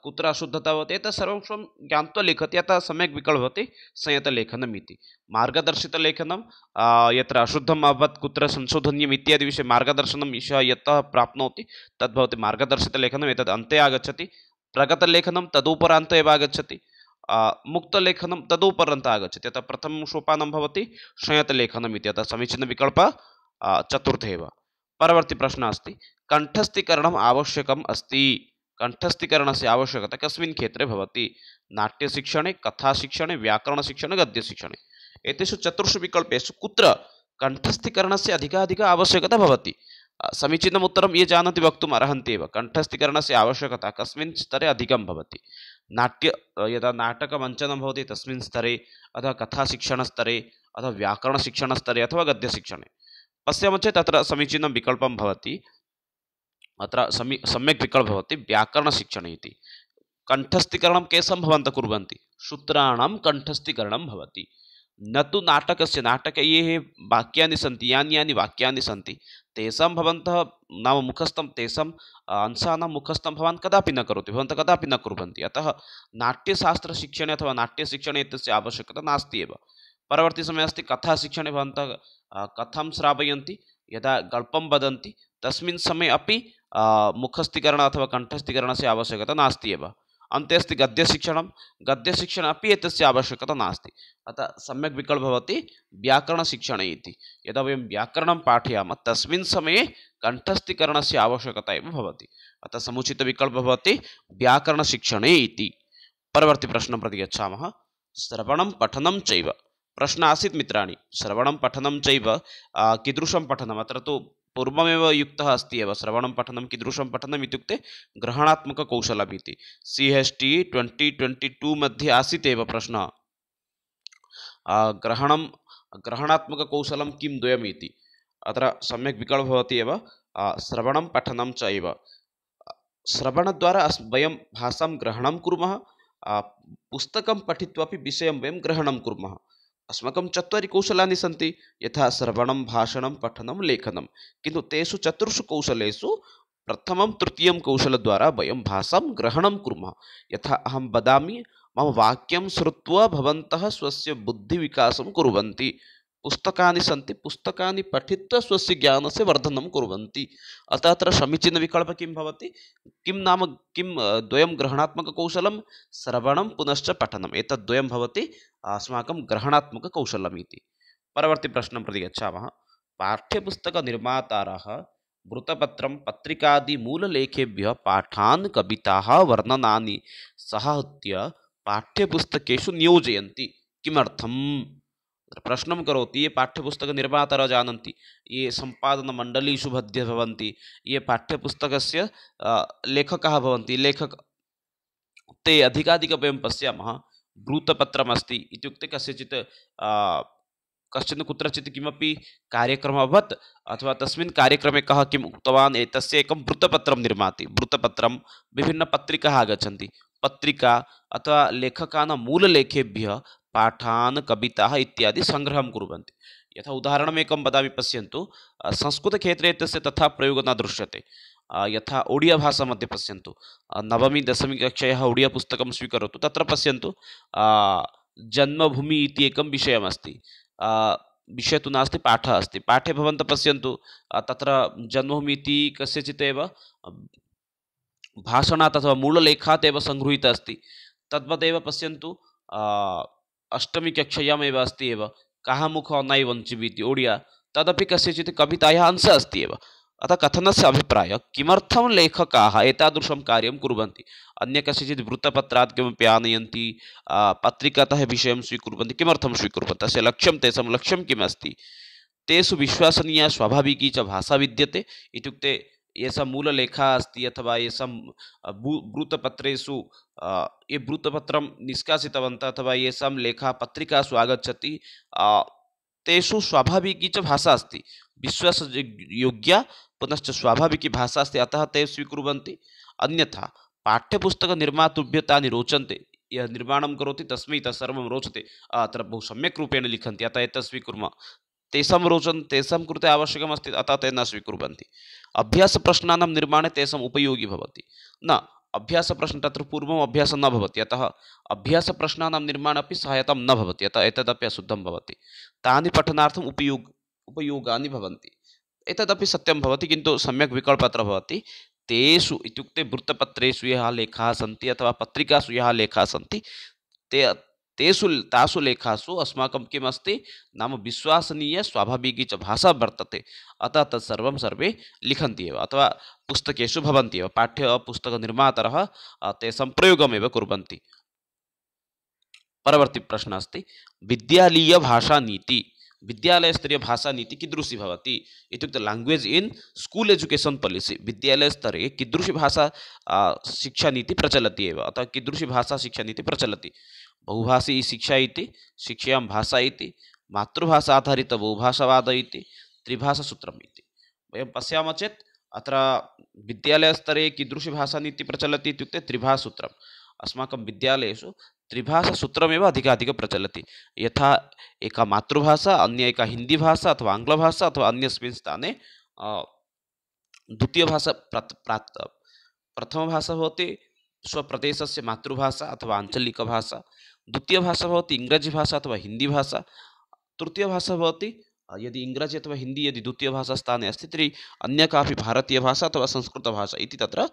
कुत्र अशुद्धता भवति एतत् सर्वं स्वं ज्ञात्वा लिखति अतः सम्यक् विकल होती संयतलेखन इति मार्गदर्शितलेखनं यत्र अशुद्धम् अभवत् कुत्र संशोधनीयम् इत्यादिविषये मार्गदर्शनं ईशः यतः प्राप्नोति तद्भवति मार्गदर्शितलेखनम् एतद् अन्ते आगच्छति प्रगतलेखनं तदुपरान्त एव मुक्तलेखनं तदुपरन्तः आगच्छति अतः प्रथमं सोपानं भवति संयतलेखनम् इति अतः समीचीनविकल्पः चतुर्थे एव परवर्ती प्रश्नः अस्ति कण्ठस्थीकरणम् आवश्यकम् अस्ति कण्ठस्थीकरणस्य आवश्यकता कस्मिन् क्षेत्रे भवति नाट्यशिक्षणे कथाशिक्षणे व्याकरणशिक्षणे गद्यशिक्षणे एतेषु चतुर्षु विकल्पेषु कुत्र कण्ठस्थीकरणस्य अधिकाधिका आवश्यकता भवति समीचीनम् उत्तरं ये जानन्ति वक्तुम् अर्हन्ति एव कण्ठस्थीकरणस्य आवश्यकता कस्मिन् स्तरे अधिकं भवति नाट्य यदा नाटकमञ्चनं भवति तस्मिन् स्तरे अथवा कथाशिक्षणस्तरे अथवा व्याकरणशिक्षणस्तरे अथवा गद्यशिक्षणे पश्यामश्चेत् तत्र समीचीनं विकल्पं भवति अत्र समी सम्यक् विकल्पः भवति व्याकरणशिक्षणे इति कण्ठस्थीकरणं के सम्भवन्तः कुर्वन्ति सूत्राणां कण्ठस्थीकरणं भवति न तु नाटकस्य नाटके ये वाक्यानि सन्ति यानि यानि वाक्यानि सन्ति तेषां भवन्तः नाम मुखस्थं तेषाम् अंशानां मुखस्थं कदा कदापि न करोति भवन्तः कदापि न कुर्वन्ति अतः नाट्यशास्त्रशिक्षणे अथवा नाट्यशिक्षणे एतस्य आवश्यकता नास्ति एव परवर्तिसमये अस्ति कथाशिक्षणे भवन्तः कथां श्रावयन्ति यदा गल्पम वदन्ति तस्मिन् समय अपि मुखस्थीकरण अथवा से आवश्यकता नास्ति एव अंते अस्ति गद्यशिक्षणं गद्यशिक्षणमपि आवश्यकता नास्ति अतः सम्यक् विकल्पः भवति व्याकरणशिक्षणे इति यदा वयं व्याकरणं पाठयामः तस्मिन् समये कण्ठस्थीकरणस्य आवश्यकता एव भवति अतः समुचितविकल्पः भवति व्याकरणशिक्षणे इति परवर्तिप्रश्नं प्रति गच्छामः श्रवणं पठनं चैव प्रश्नः आसीत् मित्राणि पठनम पठनं चैव कीदृशं पूर्वमेव युक्त अस्त श्रवण पठन पठनं कीदृशं पठनम् इत्युक्ते C S T twenty twenty two मध्ये आसीत प्रश्न ग्रहण ग्रहणात्मक कौशल किं द्वयम् इति अत्र सम्यक् विकल्पः भवति एव श्रवणं पठनं च एव श्रवणद्वारा अस् वयं भाषा ग्रहण कुर्मः पुस्तकं पठित्वापि विषय वयं ग्रहण कुर्मः अस्माकं चत्वारि कौशलानि सन्ति यथा श्रवणं भाषणं पठनं लेखनं किन्तु तेषु चतुर्षु प्रथम तृतीय कौशल द्वारा वह भाषा ग्रहण कूम यथा अहम वादा मम वाक्यं श्रुत्वा भवन्तः स्वस्य बुद्धिविकासं कुर्वन्ति पुस्तकानि सन्ति पुस्तकानि पठित्वा स्वस्य से वर्धन कुर्वन्ति अतः अत्र समीचीनविकल्पः किं भवति किं नाम किं द्वयं ग्रहणात्मककौशलं श्रवणं पुनश्च पठनम् एतद्वयं अस्माक ग्रहणात्मक ग्रहणात्मककौशलम् परवर्ती प्रश्न प्रति पाठ्यपुस्तक निर्माता वृतपत्र पत्रिकादिमूललेखेभ्यः पाठा कविता वर्णना सहत्य पाठ्यपुस्तक नियोजयन्ति किम प्रश्न करोति ये पाठ्यपुस्तकनिर्मातारः जानन्ति ये संपादन बद्ध भवन्ति ये पाठ्यपुस्तकस्य लेखकाः भवन्ति लेखक ते अधिकाधिकं वयं पश्यामः ब्रूतपत्रमस्ति इत्युक्ते कस्यचित् कश्चन कुत्रचित् किमपि कार्यक्रमः अभवत् अथवा तस्मिन् कार्यक्रमे कः किम् उक्तवान् एतस्य एकं वृत्तपत्रं निर्माति वृत्तपत्रं विभिन्नपत्रिकाः आगच्छन्ति पत्रिका अथवा लेखकानां मूललेखेभ्यः पाठान् कविताः इत्यादि सङ्ग्रहं कुर्वन्ति यथा उदाहरणमेकं वदामि पश्यन्तु संस्कृतक्षेत्रे तस्य तथा प्रयोगः न दृश्यते यथा ओडिया भाषा मध्ये पश्यन्तु नवमी दशमी दशमीकक्षायाः ओडिया पुस्तकं स्वीकरोतु तत्र पश्यन्तु जन्मभूमि इति एकं विषयमस्ति विषय तु नास्ति पाठ अस्ति पाठे भवन्तः पश्यन्तु तत्र जन्मभूमिः इति कस्यचित् एव भाषणात् अथवा मूललेखात् एव सङ्गृहीतः अस्ति तद्वदेव पश्यन्तु अष्टमीकक्षायामेव अस्ति एव कः मुख नैवञ्चिबि इति ओडिया तदपि कस्यचित् कवितायाः अंशः अस्ति एव अतः कथनस्य अभिप्रायः किमर्थं लेखकाः एतादृशं कार्यं कुर्वन्ति अन्य कस्यचित् वृत्तपत्रात् किमपि आनयन्ति पत्रिकातः विषयं स्वीकुर्वन्ति किमर्थं स्वीकुर्वन्ति तस्य लक्ष्यं तेषां लक्ष्यं किम् अस्ति तेषु विश्वसनीया स्वाभाविकी च भाषा विद्यते इत्युक्ते येषां मूललेखा अस्ति अथवा येषां वृत्तपत्रेषु ये वृत्तपत्रं निष्कासितवन्तः अथवा येषां लेखा पत्रिकासु आगच्छति तेषु स्वाभाविकी च भाषा अस्ति विश्वासयोग्या पुनश्च स्वाभाविकी भाषा से अतः ते स्वीकुवन्ति अन्यथा पाठ्यपुस्तकनिर्मातुभ्यता निरोचन्ते यह निर्माण कौती तस्म तत्सर्वं रोचते अत्र बहु सम्यक् रूपेण लिखन्ति अतः एतत् स्वीकुर्मः तेषां रोचन तेषां कृते आवश्यकमस्ति अतः ते न स्वीकुर्वन्ति अभ्यासप्रश्नानां निर्माणे तेषाम् उपयोगी भवति न अभ्यासप्रश्न तत्र पूर्वम् अभ्यासः न भवति अतः अभ्यासप्रश्नानां निर्माणे अपि सहायतां न भवति अतः एतदपि अशुद्धं भवति तानि पठनार्थम् उपयोग उपयोगानि भवन्ति एतदपि सत्यं भवति किन्तु सम्यक् विकल्पत्र भवति तेषु इत्युक्ते वृत्तपत्रेषु यः लेखाः सन्ति अथवा पत्रिकासु यः लेखाः सन्ति ते तेषु तासु लेखासु अस्माकं किम् अस्ति नाम विश्वसनीय स्वाभाविकी च भाषा वर्तते अतः तत्सर्वं सर्वे लिखन्ति एव अथवा पुस्तकेषु भवन्ति एव पाठ्यपुस्तकनिर्मातरः तेषां प्रयोगमेव कुर्वन्ति परवर्तिप्रश्नः अस्ति विद्यालयीयभाषानीति विद्यालय विद्यालयस्तरीय भाषानीति कीदृशी भवति language in school education policy विद्यालय विद्यालयस्तरे कीदृशी भाषा शिक्षानीतिः प्रचलति एव अतः कीदृशी भाषा शिक्षानीतिः प्रचलति बहुभाषी शिक्षा शिक्षा शिक्षायां भाषा इति आधारित बहुभाषावाद त्रिभाषा त्रिभाषासूत्रम् इति पशा चेत अद्यालय स्तरे विद्यालयस्तरे भाषा नीति प्रचलति इत्युक्ते त्रिभाषासूत्रम् अस्माकं विद्यालयेषु त्रिभाषासूत्रमेव अधिकाधिकं प्रचलति यथा एका मातृभाषा अन्य एका भाषा अथवा भाषा अथवा अन्यस्मिन् स्थाने भाषा प्राप्त प्रथमभाषा भवति स्वप्रदेशस्य मातृभाषा अथवा भाषा होती इंग्रजी भाषा अथवा हिंदी तृतीय भाषा होती यदि इंग्रजी अथवा हिंदी यदि द्वितीयभाषास्थाने अस्ति तर्हि अन्या कापि भाषा अथवा संस्कृत इति तत्र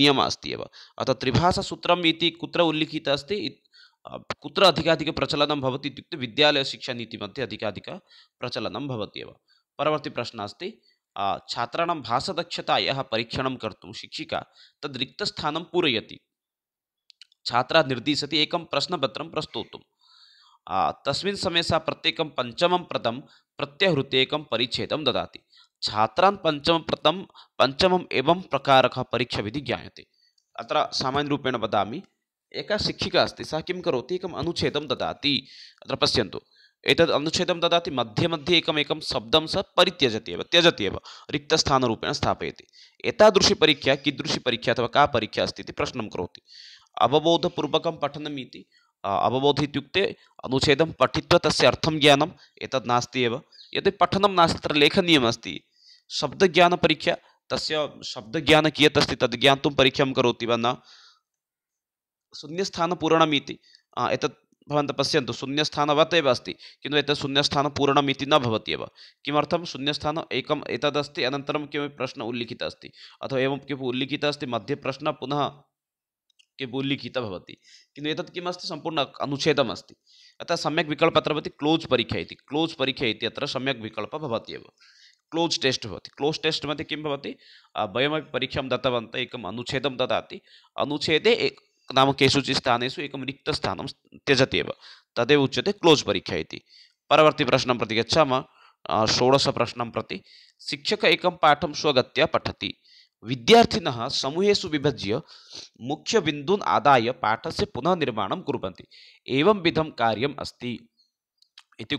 नियमः अस्ति एव अतः त्रिभाषासूत्रम् इति कुत्र उल्लिखित अस्ति कुत्र अधिकाधिक अधिकाधिकप्रचलनं भवति इत्युक्ते विद्यालयशिक्षानीतिमध्ये अधिकाधिकप्रचलनं भवत्येव परवर्तिप्रश्नः अस्ति छात्राणां भाषादक्षतायाः परीक्षणं कर्तुं शिक्षिका तद् रिक्तस्थानं पूरयति छात्रा निर्दिशति एकं प्रश्नपत्रं प्रस्तोतुं तस्मिन् समये सा प्रत्येकं पञ्चमं प्रथमं प्रत्याहृत्य एकं परिच्छेदं ददाति छात्रान् पञ्चमं प्रथमं पञ्चमम् एवं प्रकारः परीक्षाविधि ज्ञायते अत्र सामान्यरूपेण वदामि एका शिक्षिका अस्ति सा किं करोति एकम् अनुच्छेदं ददाति अत्र पश्यन्तु एतद् अनुच्छेदं ददाति मध्ये मध्ये एकम् शब्दं स परित्यजति एव त्यजति एव रिक्तस्थानरूपेण स्थापयति एतादृशी परीक्षा कीदृशी परीक्षा अथवा का परीक्षा अस्ति इति प्रश्नं करोति अवबोधपूर्वकं पठनम् इति अवबोध इत्युक्ते अनुच्छेदं पठित्वा तस्य अर्थं ज्ञानम् एतद् नास्ति एव यदि पठनं नास्ति तत्र लेखनीयमस्ति शब्दज्ञानपरीक्षा तस्य शब्दज्ञानं कियत् अस्ति तद् ज्ञातुं परीक्षां करोति वा न शून्यस्थानपूरणमिति एतत् भवन्तः पश्यन्तु शून्यस्थानवत् एव अस्ति किन्तु एतत् शून्यस्थानपूरणम् इति अनतर कि प्रश्न उल्लिखित अस्त अथवा एवं कि उल्लिखित अस्त मध्य प्रश्न पुनः किमपि उल्लिखित भवति किन्तु संपूर्ण किमस्ति अतः सम्यक् विकल्पः क्लोज क्लोज् परीक्षा इति क्लोज् परीक्षा इति अत्र सम्यक् विकल्पः भवति एव क्लोज् टेस्ट् भवति क्लोज् टेस्ट् मध्ये किं भवति वयमपि परीक्षां दत्तवन्तः एकम् अनुच्छेदं अनुच्छेदे एक नाम केषुचित् स्थानेषु एकं रिक्तस्थानं त्यजति एव तदेव उच्यते क्लोज परीक्षा इति प्रश्न प्रति षोडश प्रश्न प्रति शिक्षक एक पाठ स्वगत पठति विद्यार्थिनः समूहेषु विभज्य आदा पाठ से पुनः निर्माण कुरंध कार्यम अस्त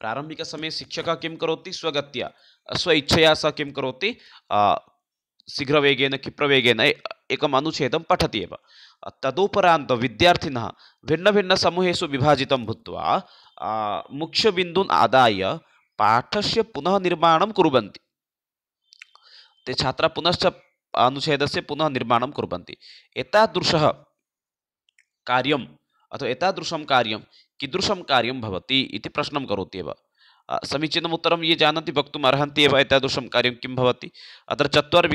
प्रारंभिक समय शिक्षक किं कौती स्वगत स्व इच्छया सः किं करोति शीघ्रवेगेन क्षिप्रवेगेन एकम् अनुच्छेदं पठति तदुपरा विद्यार्थि भिन्न भिन्न समूहेषु विभाजित भूत मुख्य आदा आदाय पाठस्य पुनः निर्माण कुर्वन्ति ते छात्र पुनश्च से पुनः निर्माण कुरदृश कार्य अथवा एताद कार्य कीदृश कार्य प्रश्न कौती है समीचीन उत्तर ये जानते वक्त अर्हन्ति कार्य एतादृशं कार्यं किं भवति अत्र चत्वारः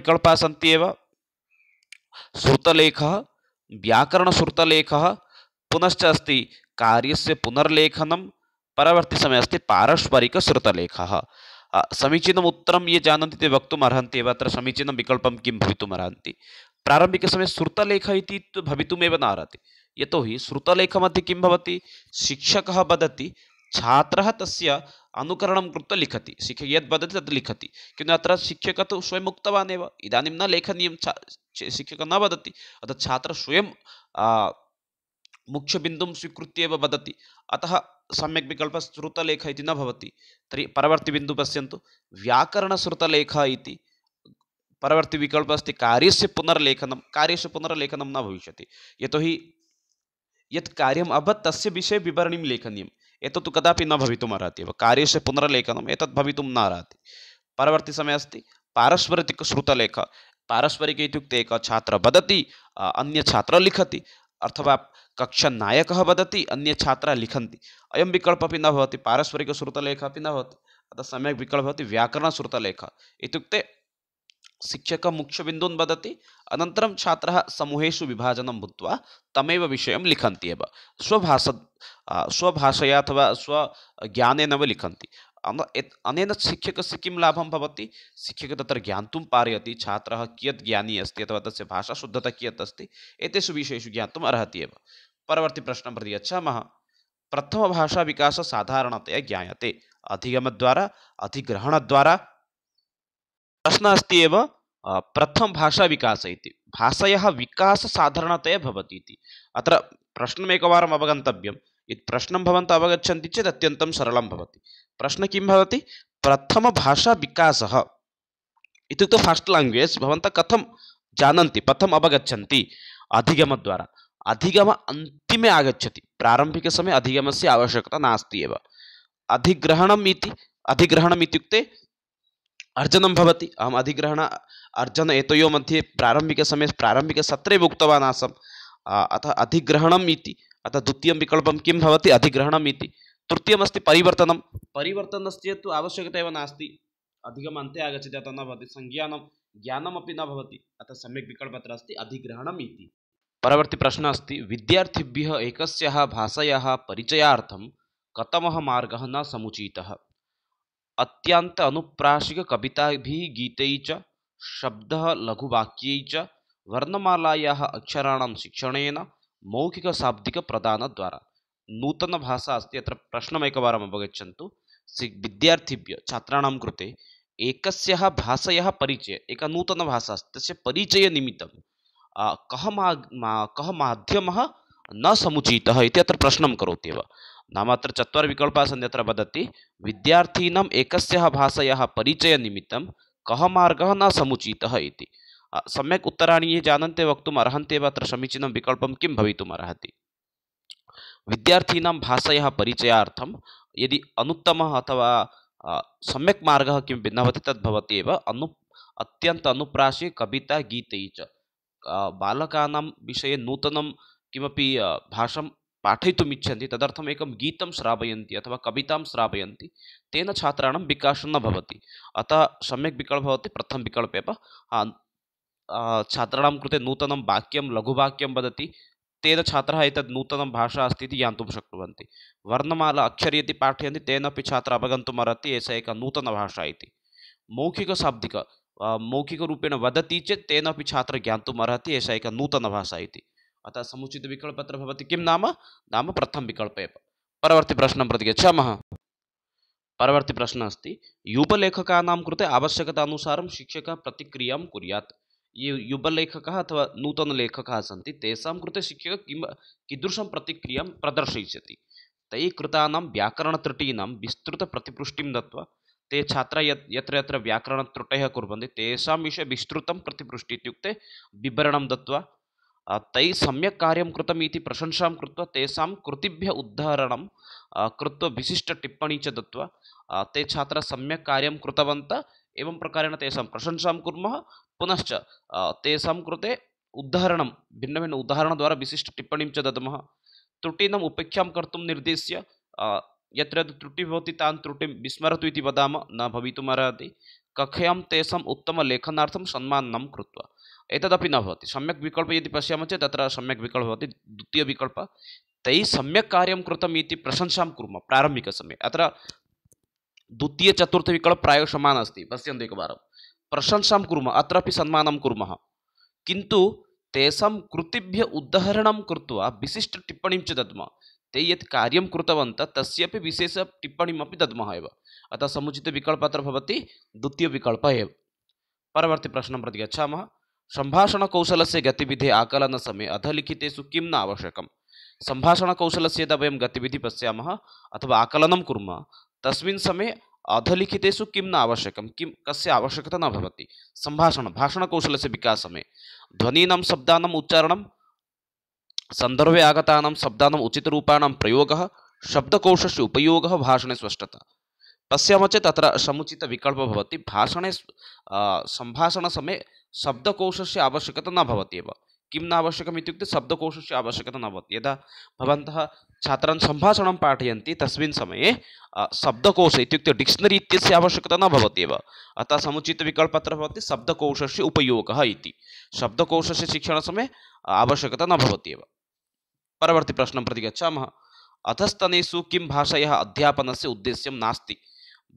व्याकरणसुरतलेखः पुनश्च अस्ति कार्यस्य पुनर्लेखनं परवर्तिसमये अस्ति पारस्परिकश्रुतलेखः समीचीनम् उत्तरं ये जानते ते वक्त अर्हन्ति एव अत्र समीचीनं विकल्पं किं भवितुम् अर्हन्ति प्रारम्भिकसमये श्रुतलेखः इति तु भवितुमेव मध्ये किं भवति शिक्षकः वदति छात्रः तस्य अनुकरणं कृत्वा लिखति शिक्षक यद् वदति तद् लिखति किन्तु अत्र शिक्षकः तु स्वयम् उक्तवान् एव इदानीं न लेखनीयं छा शिक्षकः न वदति अतः छात्रः स्वयं मुख्यबिन्दुं स्वीकृत्य एव वदति अतः सम्यक् विकल्पः श्रुतलेख इति न भवति तर्हि परवर्तिबिन्दुः पश्यन्तु व्याकरणश्रुतलेख इति परवर्तिविकल्पः अस्ति कार्यस्य पुनर्लेखनं कार्यस्य पुनर्लेखनं न भविष्यति यतोहि यत् कार्यम् अभवत् तस्य विषये विवरणीं लेखनीयं एतत् कदापि न भवितुम् अर्हति एव कार्यस्य पुनर्लेखनम् एतत् भवितुं न अर्हति परवर्ति समये अस्ति पारस्परिकश्रुतलेख पारस्परिक इत्युक्ते एकः छात्रः वदति अन्यछात्रः लिखति अथवा कक्षानायकः वदति अन्यछात्राः लिखन्ति अयं विकल्पः अपि न भवति पारस्परिकश्रुतलेखः अपि न भवति अतः सम्यक् विकल्पः भवति व्याकरणश्रुतलेखः इत्युक्ते शिक्षकः मुख्यबिन्दून् वदति अनन्तरं छात्र समूहेषु विभाजन भूत्वा तमेव विषय लिखती है स्वभाष स्वभाषया अथवा स्वज्ञान लिखती अन अन शिक्षक से किं लाभ भवति शिक्षकः तत्र ज्ञातुं पारयति छात्रः कियत् ज्ञानी अस्त अथवा तस्य भाषाशुद्धता कियत् अस्ति एतेषु विषयेषु ज्ञातुम् अर्हति एव प्रश्न प्रति प्रथम गच्छामः प्रथमभाषाविकासः साधारणतया द्वारा अतिग्रहण द्वारा प्रश्न अस्त प्रथम भाषा विकास भाषा विकास साधारणतया भवति प्रश्न अत्र प्रश्नमेकवारम् अवगन्तव्यं यत् प्रश्नं भवन्तः अवगच्छन्ति चेत् अत्यन्तं सरलं भवति प्रश्नः किं भवति प्रथमभाषाविकासः इत्युक्ते फस्ट् लाङ्ग्वेज् भवन्तः कथं जानन्ति कथम् अवगच्छन्ति अधिगमद्वारा अधिगम अन्तिमे आगच्छति प्रारम्भिकसमये अधिगमस्य आवश्यकता नास्ति एव अधिग्रहणम् इति अधिग्रहणम् इत्युक्ते अर्जनं भवति अहम अधिग्रहण अर्जन एतयोः मध्ये प्रारंभिक सत्रे उक्तवान आसम अतः अधिग्रहणम् इति अतः द्वितीय विकल्पं किं भवति अधिग्रहणम् इति तृतीयमस्ति परिवर्तन से तो आवश्यकता एव नास्ति अधिकम् अन्ते अतः नवती संज्ञान ज्ञानमें नवती अतः सम्यक् विकल्प अत्र अस्ति अधिग्रहणम् इति परवर्ति प्रश्नः अस्ति विद्यार्थिभ्यः एकस्याः भाषायाः न समुचिता अत्यंत अनुप्राशिक कविता भी गीत शब्द लघुवाक्य वर्णमाला अक्षराण शिक्षण मौखिक शाब्दिक प्रदान द्वारा नूतन भाषा अस्त अत्र प्रश्नमेकवारम् अवगच्छन्तु विद्यार्थिभ्य छात्राण कृते एक भाषायाः परिचय एक नूतन भाषा अस्त परिचय निमित्त कह मा, मा कह मध्यम न समुचित इति अत्र प्रश्नं करोति एव नाम अत्र चत्वारः विकल्पाः सन्ति एक वदति परिचय निमित्त कह मार्ग न समुचित इति सम्यक् उत्तराणि ये जानते वक्त अर्हन्ति समीचीन विकल्प किं भवितुम् अर्हति विद्यार्थीनां परिचयाथ यदि अनुत्तम अथवा सम्यक् मार्ग कि न भवति तद्भवति अनु अत्यन्त अनुप्रासे कविता गीतैः च बालकानां विषये नूतनं किमपि भाषां पाठयितुमिच्छन्ति तदर्थम् एकं गीतं श्रावयन्ति अथवा कविता श्रावती तेन छात्राणां विकासः न भवति अतः सम्यक् विकल्पः भवति प्रथमविकल्पे वा कृते नूतनं वाक्यम लघुवाक्यम वदति तेन छात्र एक नूतनं भाषा अस्ती इति ज्ञातुं वर्णमाला अक्षर यदि पाठयन्ति तेन छात्र छात्रः एक अर्हति भाषा एका नूतनभाषा इति मौखिकशाब्दिक मौखिकरूपेण वदति चेत् तेन अपि छात्रः ज्ञातुम् अर्हति एषा एका नूतनभाषा अतः समुचित विकल्प अत्र भवति किम नाम नाम प्रथम विकल्प एव प्रश्न प्रति गच्छामः प्रश्न अस्ति युवलेखकानां कृते आवश्यकता आवश्यकतानुसारं शिक्षक प्रतिक्रियां कुर्यात् ये युवलेखक अथवा नूतन नूतनलेखकाः सन्ति तेषां कृते शिक्षकः किं कीदृशं प्रतिक्रियां प्रदर्शयिष्यति तैः कृतानां विस्तृत विस्तृतप्रतिपुष्टिं दत्वा ते छात्र यत्र यत्र व्याकरण व्याकरणत्रुटयः कुर्वन्ति तेषां विषये विस्तृतं प्रतिपुष्टि इत्युक्ते विवरणं दत्वा तै सम्यक् कार्यं कृतम् इति प्रशंसां कृत्वा तेषां कृतिभ्यः उदाहरणं कृत्वा विशिष्टटिप्पणी च दत्वा ते छात्राः सम्यक् कार्यं कृतवन्तः एवं प्रकारेण तेषां प्रशंसां कुर्मः पुनश्च तेषां कृते उदाहरणं भिन्नभिन्न उदाहरणद्वारा विशिष्टटिप्पणीं च दद्मः त्रुटीनाम् उपेक्षां कर्तुं निर्देश्य यत्र यत् त्रुटिः भवति तान् त्रुटिं विस्मरतु इति वदामः न भवितुमर्हति कक्षायां तेषाम् उत्तमलेखनार्थं सन्मानं कृत्वा एतदपि न भवति सम्यक् विकल्पः यदि पश्यामः चेत् तत्र सम्यक् विकल्पः भवति द्वितीयविकल्पः तैः सम्यक् कार्यं कृतम् इति प्रशंसां कुर्मः प्रारम्भिकसमये अत्र द्वितीयचतुर्थविकल्पः प्रायः समानः अस्ति पश्यन्तु एकवारं प्रशंसां कुर्मः अत्रापि सन्मानं कुर्मः किन्तु तेषां कृतिभ्यः उदाहरणं कृत्वा विशिष्टटिप्पणीं च दद्मः ते यत् कार्यं कृतवन्तः तस्यापि विशेषटिप्पणीमपि दद्मः एव अतः समुचितविकल्पः अत्र भवति द्वितीयविकल्पः एव परवर्तिप्रश्नं प्रति गच्छामः सम्भाषणकौशलस्य गतिविधे आकलनसमये अधलिखितेषु किं न कौशल से यदा वह गतिविधि पशा अथवा आकलन कूम तस्मिन् समये कि किं न आवश्यकं किं कस्य आवश्यकता न भाषणकौशल सम्भाषणं भाषणकौशलस्य विकाससमये ध्वनीनां शब्दानाम् उच्चारणं सन्दर्भे उचित शब्दानाम् प्रयोग शब्दकोश से उपयोग भाषण स्पष्टता पश्यामः चेत् अत्र समुचितविकल्पः भवति भाषणे सम्भाषणसमये शब्दकोशस्य आवश्यकता न भवति एव किं न आवश्यकम् इत्युक्ते शब्दकोशस्य आवश्यकता न भवति यदा भवन्तः छात्रान् सम्भाषणं पाठयन्ति तस्मिन् समये शब्दकोश इत्युक्ते डिक्शनरी इत्यस्य आवश्यकता न भवति एव अतः समुचितविकल्पः अत्र भवति शब्दकोशस्य उपयोगः इति शब्दकोशस्य शिक्षणसमये आवश्यकता न भवति एव परवर्तिप्रश्नं प्रति गच्छामः अधस्तनेषु किं भाषायाः अध्यापनस्य उद्देश्यं नास्ति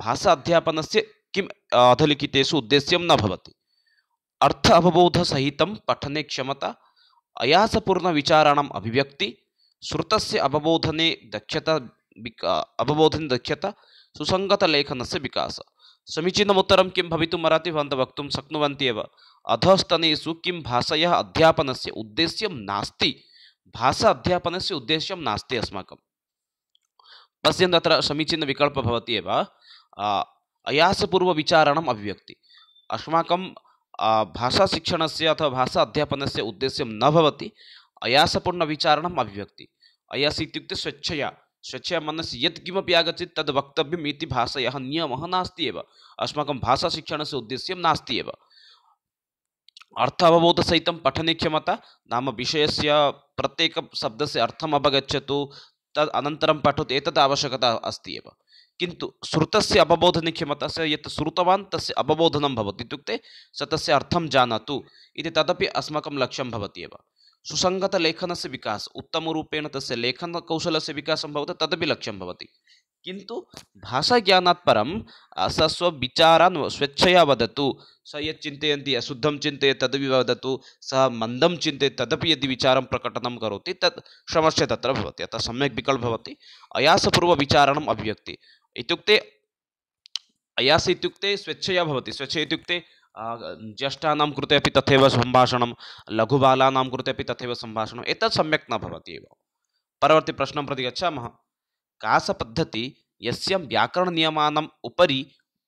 भाषा अध्यापन से किम अधलिखितेषु उद्देश्य नवति अर्थ अवबोध सहित पठने क्षमता अयासपूर्ण विचाराण अभिव्यक्ति श्रुतस्य अवबोधने दक्षता अवबोधने दक्षता सुसंगत लेखन से विकास समीचीन उत्तर किं भवितुम् वक्त भवन्तः वक्तुं कि भाषा अध्यापन से उद्देश्य नास्ति भाषा अध्यापनस्य उद्देश्य नास्ति अस्माकं पश्यन्तु अत्र समीचीनविकल्पः भवति विचारण अभिव्यक्ति शिक्षण से अथवा भाषा अध्यापन से उद्देश्य नवती अयासपूर्ण विचारण अभिव्यक्ति अयास इत्युक्ते स्वेच्छया स्वेच्छया मनसि यत्किमपि आगच्छेत् तद् वक्तव्यम् इति भाषायाः अस्माक नास्ति एव अस्माकं भाषाशिक्षणस्य उद्देश्यं नास्ति अर्थवबोध सहित पठने क्षमता नाम विषय से प्रत्येक शब्द से अवगच्छतु तद् अनन्तरं पठत एक आवश्यकता अस्त किंतु श्रुतस्य अवबोधन क्षमतस्य यत् श्रुतवान् तस्य अवबोधनं भवति इत्युक्ते स तस्य अर्थं जानातु इति तदपि अस्माकं लक्ष्यं भवति एव सुसङ्गतलेखनस्य विकासः उत्तमरूपेण तस्य लेखनकौशलस्य विकासं भवति तदपि होती किंतु भाषा भाषाज्ञानात् परम स स्वविचारान् स्वेच्छया वदत स यत् चिन्तयन्ति अशुद्धं चिन्तयेत् तदपि वदत स मन्दं चिंत तदपि यदि विचार प्रकटन कौती तत् समस्या तत्र भवति अतः सम्यक् विकल्पः भवति अभिव्यक्ति इत्युक्ते अयास् इत्युक्ते स्वेच्छया भवति स्वेच्छया इत्युक्ते ज्येष्ठानां कृते अपि तथैव सम्भाषणं लघुबालानां कृते अपि तथैव सम्भाषणम् एतत् सम्यक् न भवति एव परवर्तिप्रश्नं प्रति गच्छामः का पद्धति यस्य व्याकरणनियमानाम् उपरि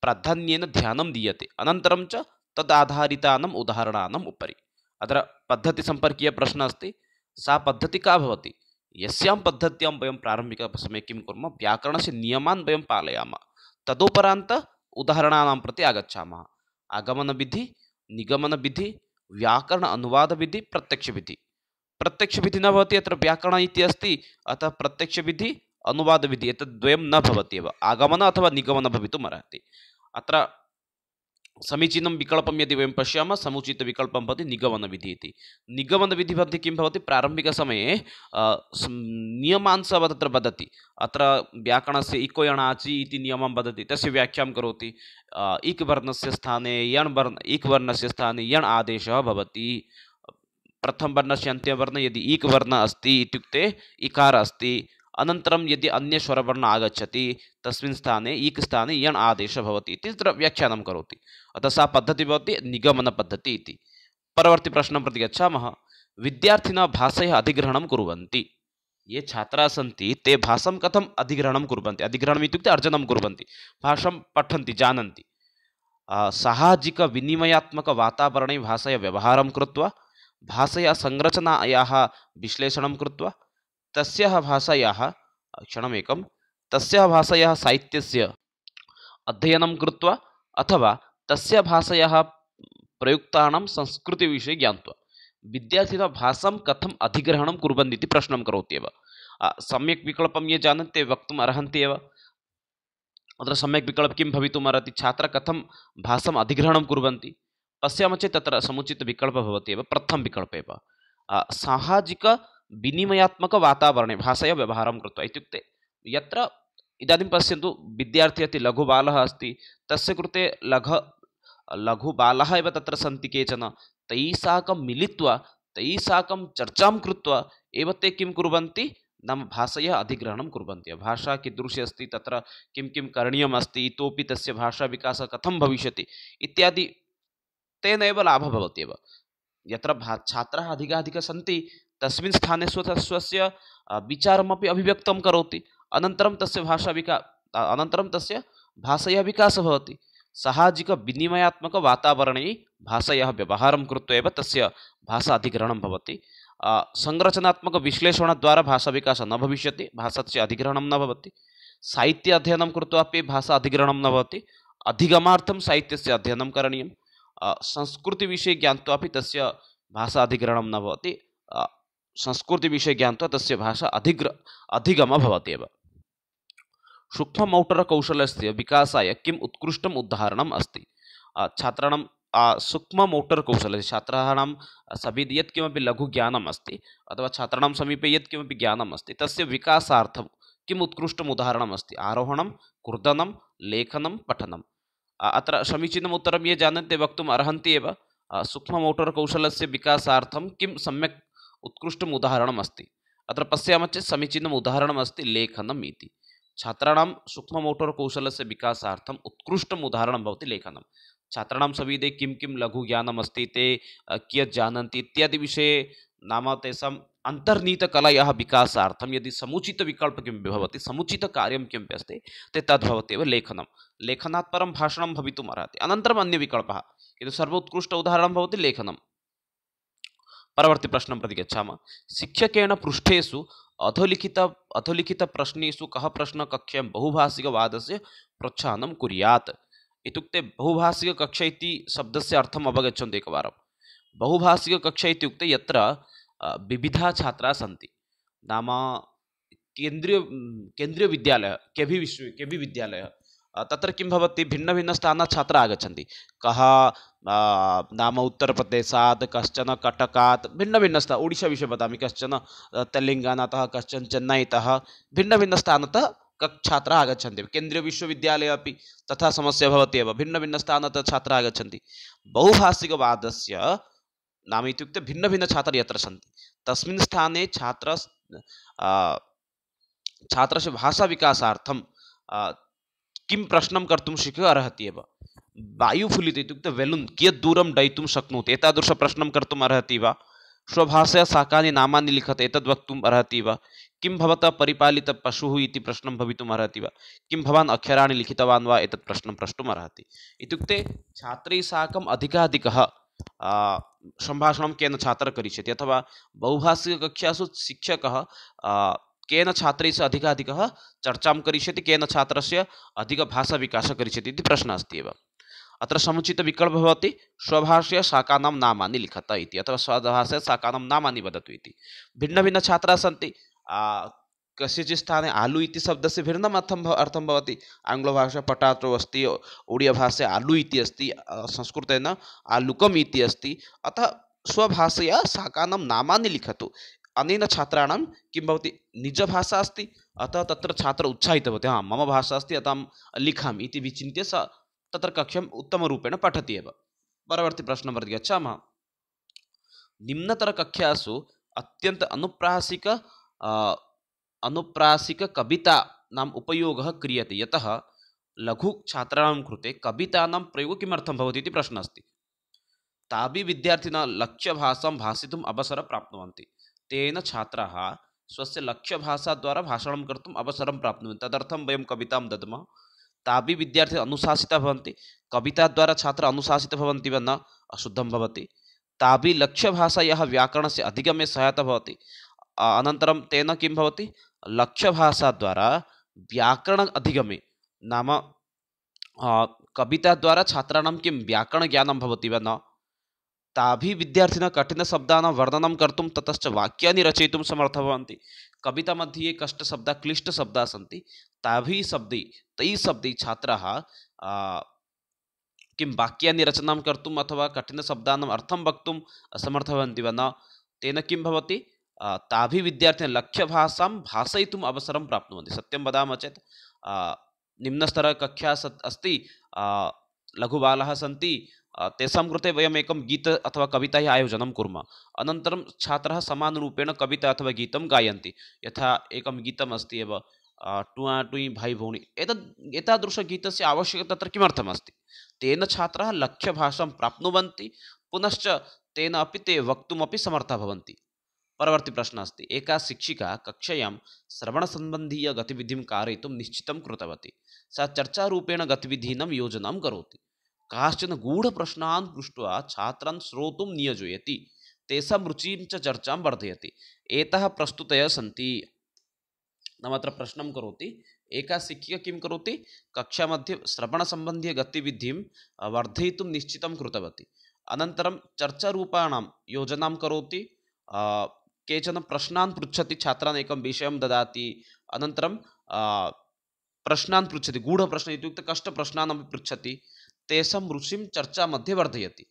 प्राधान्येन ध्यानं दीयते अनन्तरं च तदाधारितानाम् उदाहरणानाम् उपरि अत्र पद्धतिसम्पर्कीयप्रश्नः अस्ति सा पद्धतिः का भवति यहां पद्धत्यां वयं प्रारम्भिकसमये किं कुर्मः व्याकरणस्य नियमान् वयं पालयामः तदुपरान्त उदाहरणानां प्रति आगच्छामः आगमनविधि निगमनविधि व्याकरण अनुवादविधि प्रत्यक्षविधि प्रत्यक्षविधि न भवति अत्र व्याकरण इति अस्ति अतः प्रत्यक्षविधि अनुवादविधि एतद्वयं न भवति आगमन अथवा निगमन भवितुम् अर्हति अत्र समीचीनं विकल्पं यदि वयं पश्यामः समुचितविकल्पं भवति निगमनविधिः इति निगमनविधिः भवति किं भवति प्रारंभिक नियमान् सः तत्र वदति अत्र व्याकरणस्य इको यणाचि इति नियमं वदति तस्य व्याख्यां करोति इक् वर्णस्य स्थाने यण वर्ण इक् वर्णस्य स्थाने यण् आदेशः भवति प्रथमवर्णस्य अन्त्यवर्णः यदि इक वर्ण अस्ति इत्युक्ते इकार अस्ति अनन्तरं यदि अन्स्वरवर्ण आगच्छति तस्मिन् स्थाने ईक् स्थाने यण् आदेशः भवति अतः सा पद्धतिः निगमन पद्धति परवर्ती प्रश्न प्रति गच्छामः विद्यार्थिनः भाषयोः अधिग्रहणं कुर्वन्ति ये छात्राः सन्ति ते भाषां कथम् अधिग्रहणं कुर्वन्ति अधिग्रहणम् इत्युक्ते अर्जनं कुर्वन्ति भाषां पठन्ति जानन्ति साहजिकविनिमयात्मकवातावरणे भाषया व्यवहारं कृत्वा भाषया संरचनायाः विश्लेषणं कृत्वा तस्याः भाषायाः क्षणमेकं तस्याः भाषायाः साहित्यस्य अध्ययनं कृत्वा अथवा तस्य भाषायाः प्रयुक्तानां संस्कृतिविषये ज्ञात्वा विद्यार्थिनः भाषां कथम् अधिग्रहणं कुर्वन्ति इति प्रश्नं करोति एव सम्यक् ये जानते वक्त अर्हन्ति एव अत्र सम्यक् विकल्पं किं भवितुमर्हति छात्राः कथं भाषाम् अधिग्रहणं कुर्वन्ति पश्यामः चेत् तत्र समुचितविकल्पः भवति एव प्रथमविकल्पे एव सामाजिक विनिमयात्मक वातावरण भाषा व्यवहार करते यत्र इदानीं पश्यन्तु विद्यार्थी अति लघुबालः अस्ति तस्य कृते लघ लघुबालाः एव तत्र सन्ति केचन तैः मिलित्वा तैः चर्चां कृत्वा एव ते किं कुर्वन्ति नाम भाषया अधिग्रहणं कुर्वन्ति भाषा कीदृशी अस्ति तत्र किं किं करणीयम् अस्ति इतोपि तस्य भाषाविकासः कथं भविष्यति इत्यादि तेनैव लाभः भवत्येव यत्र भा छात्राः सन्ति तस्मिन् स्थाने स्वस्य विचारमपि अभिव्यक्तं करोति अनन्तरं तस्य भाषा विका अनन्तरं तस्य भाषया विकासः भवति साहजिकविनिमयात्मकवातावरणे भाषायाः व्यवहारं कृत्वा एव तस्य भाषा अधिग्रहणं भवति संरचनात्मकविश्लेषणद्वारा भाषाविकासः न भविष्यति भाषस्य अधिग्रहणं न भवति साहित्य अध्ययनं कृत्वा भाषा अधिग्रहणं न भवति अधिगमार्थं साहित्यस्य अध्ययनं करणीयं संस्कृतिविषये ज्ञात्वा अपि तस्य भाषा अधिग्रहणं न भवति संस्कृति विषय ज्ञात्वा तस्य भाषा अधिग्र अधिगम भवति एव अधिगमः भवत्येव सूक्ष्ममौटरकौशलस्य विकासाय किम् उत्कृष्टम् उदाहरणम् अस्ति छात्राणां सूक्ष्ममौटरकौशलस्य छात्राणां सविधे यत्किमपि लघुज्ञानम् अस्ति अथवा छात्राणां समीपे यत्किमपि ज्ञानम् अस्ति तस्य विकासार्थं किम् उत्कृष्टम् उदाहरणम् अस्ति आरोहणं कुर्दनं लेखनं पठनम् अत्र समीचीनम् उत्तरं ये जानन्ति वक्तुम् अर्हन्ति एव सूक्ष्ममौटरकौशलस्य विकासार्थं किं सम्यक् उत्कृष्ट उदाहरणम् अस्ति अत्र पश्यामः चेत् समीचीनम् उदाहरणम् अस्ति लेखनम् इति छात्राणां सूक्ष्ममोटरकौशलस्य विकासार्थम् उत्कृष्टम् उदाहरणं भवति लेखनं छात्राणां सविधे किं किं लघुज्ञानमस्ति ते कियत् इत्यादि विषय नाम तेषां अन्तर्नीतकलायाः विकासा यदि समुचितविकल्पः किमपि भवति समुचित कार्य अस्ति ते तद्भवति एव लेखना परम भाषण भाषणं भवितुम् अर्हति अनन्तरम् अन्यविकल्पः किन्तु सर्वोत्कृष्ट उदाहरण भवति लेखनं प्रश्न प्रति गा शिक्षक पृष्ठसु अधोलिखित अधोलिखित प्रश्नसु कश्न कक्षायां बहुभाषिकवाद से प्रोत्साहन कुरियात बहुभाषिककक्षा इति शब्दस्य अर्थम् अवगच्छन्तु एकवारं बहुभाषिककक्षा इत्युक्ते यत्र विविधाः छात्राः सन्ति नाम केन्द्रीय विद्यालय के भी विश्व के भी विद्यालय तत्र किं भवति स्थान छात्र आगछति कहा नाम उत्तर उत्तरप्रदेशात् कश्चन भिन्न स्थान ओडिशा विषये वदामि कश्चन तेलङ्गानातः कश्चन चेन्नैतः छात्र आगछति केन्द्रीय विश्वविद्यालय अभी तथा समस्या होती है भिन्न भिन्न एव छात्र आगछति बहुभाषिकवाद से नाम भिन्न भिन्न छात्र सन्ति तस्मिन् स्थाने छात्र से भाषा विकासार्थम किं प्रश्न कर्तुं शिक्षकः अर्हति वायुफुलित इत्युक्ते वेलुन् कियत् दूरं डयितुं शक्नोति एतादृश प्रश्नं कर्तुम् अर्हति वा स्वभाषया शाकानि नामानि लिखत एतद् वक्तुम् अर्हति वा किं भवता परिपालितपशुः इति प्रश्नं भवितुम् अर्हति वा किं भवान् अक्षराणि लिखितवान् वा एतत् प्रश्नं प्रष्टुम् अर्हति इत्युक्ते छात्रैः साकम् अधिकाधिकः सम्भाषणं केन छात्रः करिष्यति अथवा बहुभाषिककक्षासु शिक्षकः केन छात्रैः सह अधिकाधिकः चर्चां करिष्यति केन छात्रस्य अधिकभाषाविकासः करिष्यति इति प्रश्नः अस्ति एव अत्र विकल्प होती स्वभाष्य शाकानां ना लिखत इति अथवा स्वभाष्ये शाकानां नामानि वदतु इति भिन्नभिन्नछात्राः सन्ति कस्यचित् स्थाने आलु इति से भिन्न अर्थं भव अर्थं भवति आङ्ग्लभाषा पटाटो अस्त ओडिया भाषा इति अस्त संस्कृत आलुकम् इति अतः स्वभाषया शाका नामानि लिखत अनेन छात्राणां किं निज भाषा अस्त अतः तत्र छात्र उत्साहित होते हाँ मम भाषा अस्त अतः लिखा लिखामि स तत्र कक्ष्याम् उत्तमरूपेण पठति एव परवर्तिप्रश्नं प्रति गच्छामः निम्नतरकक्षासु अत्यन्त अनुप्रासिक अनुप्रासिककविता नाम उपयोगः क्रियते यतः लघुछात्राणां कृते कवितानां प्रयोगः किमर्थं भवति इति प्रश्नः अस्ति तापि विद्यार्थिनः लक्ष्यभाषां भाषितुम् अवसरं प्राप्नुवन्ति तेन छात्राः स्वस्य लक्ष्यभाषाद्वारा भाषणं कर्तुम् अवसरं प्राप्नुवन्ति तदर्थं वयं कवितां दद्मः तापि विद्यार्थी अनुशासित भवन्ति कविता द्वारा छात्र अनुशासित भवन्ति वा न अशुद्धं भवति लक्ष्य तापि लक्ष्यभाषायाः व्याकरणस्य अधिगम्य सहायता भवति अनन्तरं तेन किं भवति लक्ष्य भाषा द्वारा व्याकरण अधिगमे नाम कविता कविताद्वारा छात्राणां किं व्याकरणज्ञानं भवति वा न ताभिः विद्यार्थिनः कठिनशब्दानां वर्णनं कर्तुं ततश्च वाक्यानि रचयितुं समर्थाः भवन्ति कविता कवितामध्ये ये क्लिष्ट क्लिष्टशब्दाः सन्ति ताभी शब्दी तई शब्दी छात्र कि वाक्या रचना कर्तुम् अथवा कठिन शब्द अर्थ वक्त भवन्ति वा तेन किं भवति विद्यार्थी लक्ष्य भाषा भाषय अवसर प्राप्त सत्यम वादा चेत निम्नस्तरकक्षा सत् अस्ति लघुबालाः सन्ति सी कृते वयम् एकं गीत अथवा कविता आयोजन कूम अनम छात्र सामनूपेण कविता अथवा गीत गायन्ति यहाँ एक गीतमस्त टुवा टुयि भाई भौणि एतद् एतादृशगीतस्य आवश्यकता तत्र किमर्थमस्ति तेन छात्राः लक्ष्यभाषां प्राप्नुवन्ति पुनश्च तेन अपि ते वक्तुमपि समर्थाः भवन्ति प्रश्न अस्ति एका शिक्षिका कक्षायां श्रवणसम्बन्धीयगतिविधिं कारयितुं निश्चितं कृतवती सा चर्चारूपेण गतिविधीनां योजनां करोति काश्चन गूढप्रश्नान् पृष्ट्वा छात्रान् श्रोतुं नियोजयति तेषां रुचिं च चर्चां वर्धयति एताः प्रस्तुतयः सन्ति न मात्र प्रश्नं करोति एका शिक्षिका किं करोति कक्षामध्ये श्रवणसम्बन्धीयगतिविधिं वर्धय निश्चितं कृतवती अनन्तरं चर्चारूपाणां योजनां करोति केचन प्रश्ना पृछति छात्रान् एकं विषयं ददाति अनन्तरं प्रश्नान् पृच्छति गूढप्रश्नः प्रश्न कष्टप्रश्नान् अपि पृच्छति तेषां रुचिं चर्चामध्ये वर्धयति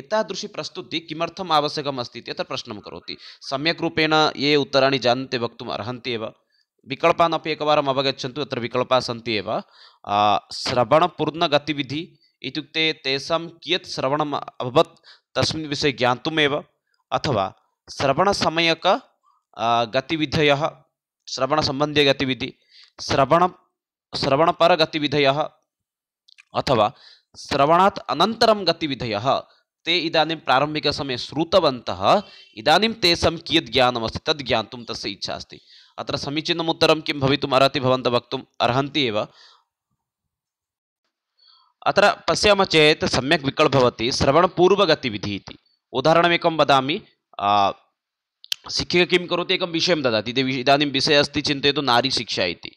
एतादृशी प्रस्तुतिः किमर्थम् आवश्यकम् अस्ति इत्यत्र प्रश्नं रूपेण ये उत्तराणि जानते वक्त अर्हन्ति एव विकल्पान अपि एकवारम् अवगच्छन्तु अत्र विकल्पाः सन्ति एव श्रवणपूर्णगतिविधिः इत्युक्ते तेषां कियत् श्रवणम् अभवत् तस्मिन् विषये ज्ञातुमेव अथवा श्रवणसमयक गतिविधयः श्रवणसम्बन्धीयगतिविधि श्रवण श्रवणपरगतिविधयः अथवा श्रवणात् अनन्तरं गतिविधयः ते इदानीं प्रारम्भिकसमये श्रुतवन्तः इदानीं तेषां कियत् ज्ञानमस्ति तद् ज्ञातुं तस्य इच्छा अस्ति अत्र समीचीनम् उत्तरं किं भवितुमर्हति भवन्तः वक्तुम् अर्हन्ति एव अत्र पश्यामः चेत् सम्यक् विकल्प भवति श्रवणपूर्वगतिविधिः इति उदाहरणमेकं वदामि शिक्षिका किं करोति एकं विषयं ददाति इदानीं विषयः अस्ति चिन्तयतु नारीशिक्षा इति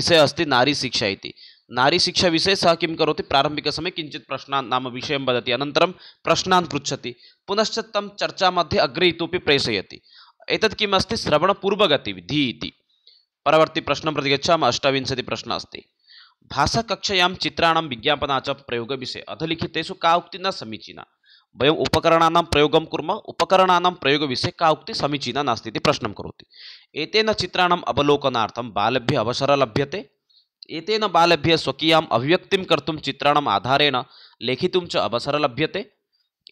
विषयः अस्ति नारीशिक्षा इति नारीशिक्षाविषये सः किं करोति प्रारम्भिकसमये किञ्चित् प्रश्नान् नाम विषयं वदति अनन्तरं प्रश्नान् पृच्छति पुनश्च तं चर्चामध्ये अग्रे इतोपि प्रेषयति एतत् किम् अस्ति श्रवणपूर्वगतिविधि इति परवर्तिप्रश्नं प्रति गच्छामः प्रश्न अस्ति भाषाकक्षायां चित्राणां विज्ञापना च प्रयोगविषये अधलिखितेषु का उक्ति न समीचीना वयम् उपकरणानां प्रयोगं कुर्मः उपकरणानां प्रयोगविषये का उक्ति समीचीना नास्ति इति प्रश्नं करोति एतेन चित्राणाम् अवलोकनार्थं बालभ्य अवसरः लभ्यते एतेन बालभ्य स्वकीयाम् अभिव्यक्तिं कर्तुं चित्राणाम् आधारेण लेखितुं च अवसरः लभ्यते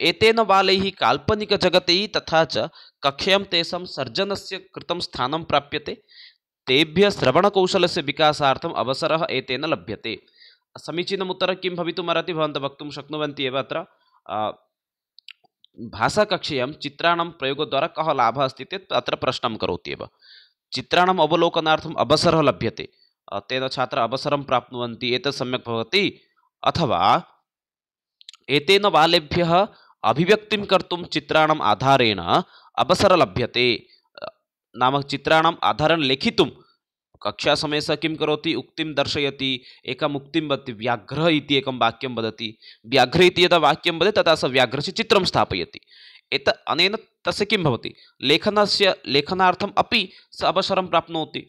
एतेन बालैः काल्पनिकजगति तथा च कक्ष्यां तेषां सर्जनस्य कृतं स्थानं तेभ्य श्रवणकौशल से विकासार्थम् अवसर एतेन लभ्यते समीचीन उत्तर किं भवितुमर्हति वक्त वक्तुं शक्नुवन्ति एव अत्र भाषाकक्ष्यां चित्राणां प्रयोगद्वारा कः लाभः अस्ति चेत् अत्र प्रश्नं करोति एव अवलोकनाथ अवसर अवसरः लभ्यते तेन छात्र अवसर प्राप्त एक सम्यक अथवा एक बालेभ्य अभिव्यक्ति कर्तुं चित्राणाम् आधारेण अवसर लभ्यते नाम चित्राणाम आधारं लेखितुं कक्षा समय स किं करोति उक्तिं दर्शयति एकम् उक्तिं वदति व्याघ्रः इति एकं वाक्यं वदति व्याघ्र इति यदा वाक्यं वदति तदा सः व्याघ्रस्य चित्रं स्थापयति एत अनेन तस्य किं भवति लेखनस्य लेखनार्थम् अपि सः अवसरं प्राप्नोति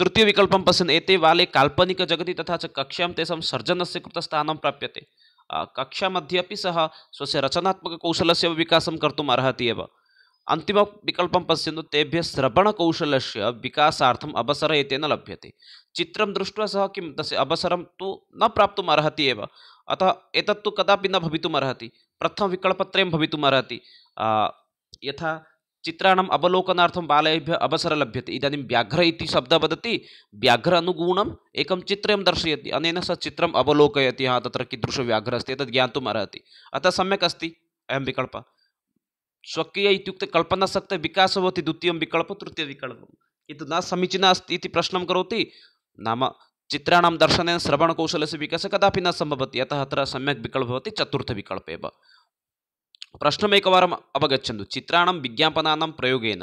तृतीयविकल्पं पश्यन् एते बाले काल्पनिकजगति तथा च सर्जन तेषां सर्जनस्य कृतस्थानं प्राप्यते कक्षा मध्ये सह सः रचनात्मक रचनात्मककौशलस्य विकासं कर्तुम् अर्हति एव अन्तिमविकल्पं पश्यन्तु तेभ्यः श्रवणकौशलस्य विकासार्थम् अवसरः एतेन लभ्यते चित्रं दृष्ट्वा सः किं तस्य अवसरं तु न प्राप्तुम् अर्हति एव अतः एतत्तु कदापि न भवितुम् अर्हति प्रथमविकल्पत्रयं भवितुम् अर्हति यथा चित्राणाम् अवलोकनार्थं बालेभ्यः अवसरः लभ्यते इदानीं व्याघ्र इति शब्दः वदति व्याघ्र अनुगुणम् एकं चित्रं दर्शयति अनेन सः चित्रम् अवलोकयति हा तत्र कीदृशव्याघ्रः अस्ति एतद् ज्ञातुम् अर्हति अतः सम्यक् अस्ति अयं विकल्पः स्वकीय इत्युक्ते कल्पनाशक्तेः विकासः भवति द्वितीयं विकल्पः तृतीयविकल्पः किन्तु न समीचीनः अस्त प्रश्न प्रश्नं करोति नाम चित्राणां दर्शनेन श्रवणकौशलस्य विकासः कदापि न सम्भवति अतः अत्र सम्यक् होती चतुर्थ चतुर्थविकल्प एव प्रश्नमेक अवगच्छन्तु चित्राणां विज्ञापना प्रयोगेन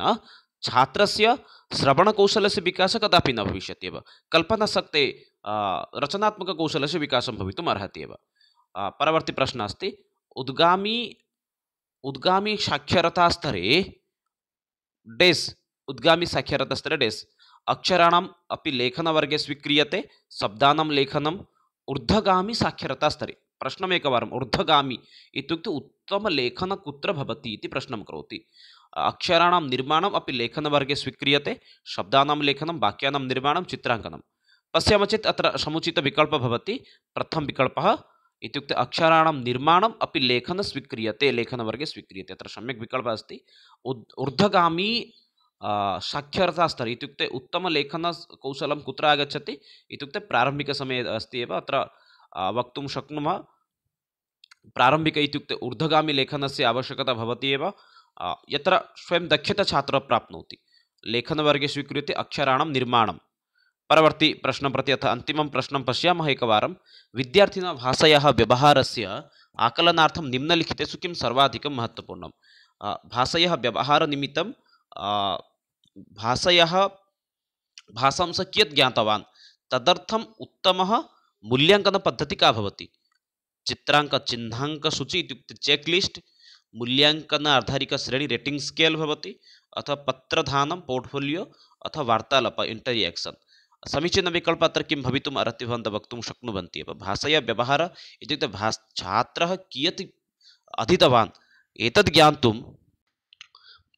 छात्र सेवणकौशल विकास कदा न भविष्य एव कल्पनाशक्ते रचनात्मककौशलस्य विकासं भवितुम् अर्हति एव परवर्तिप्रश्नः अस्ति उद्गामी उद्गामी स्तरे डेस् उद्गामी स्तरे डेस् अक्षराण अभी लेखनवर्गे शब्द शब्दानां ऊर्धगामी साक्षरता स्तरे प्रश्नमेकवारम् ऊर्ध्वगामी इत्युक्ते उत्तमलेखनं कुत्र भवति इति प्रश्नं करोति अक्षराणां निर्माणम् अपि लेखनवर्गे स्वीक्रियते शब्दानां लेखनं वाक्यानां निर्माणं चित्राङ्कनं पश्यामः चेत् अत्र समुचितविकल्पः भवति प्रथमविकल्पः इत्युक्ते अक्षराणां निर्माणम् अपि लेखनं स्वीक्रियते लेखनवर्गे स्वीक्रियते अत्र सम्यक् विकल्पः अस्ति उद् ऊर्ध्वगामी साक्षरतास्तरः इत्युक्ते उत्तमलेखनकौशलं कुत्र आगच्छति इत्युक्ते प्रारम्भिकसमये अस्ति एव अत्र वक्तुं शक्नुमः ऊर्धगामी लेखन से आवश्यकता होती एव यत्र स्वयं दक्षताछात्रः प्राप्नोति लेखनवर्गे स्वीकृत्य अक्षराणां निर्माणं परवर्ति प्रश्नं प्रति अथ अन्तिमं प्रश्नं पश्यामः एकवारं विद्यार्थिनः भाषायाः व्यवहारस्य आकलनार्थं निम्नलिखितेषु किं सर्वाधिकं महत्त्वपूर्णं भाषायाः व्यवहारनिमित्तं भाषायाः भाषां स कियत् ज्ञातवा तदर्थम उत्तम मूल्यांकन पद्धति का भवति चित्रांक चिन्हांक सूची इत्युक्ते चेकलिस्ट मूल्यांकन मूल्याङ्कन श्रेणी रेटिंग स्केल भवति अथ पत्रधान पोर्टफोलियो अथ वार्तालाप समीचीन विकल्प अत्र किं भवितुम् अर्हति भवन्तः वक्तुं शक्नुवन्ति एव भाषया व्यवहारः इत्युक्ते भास् छात्रः कियत् अधीतवान् एतद् ज्ञातुं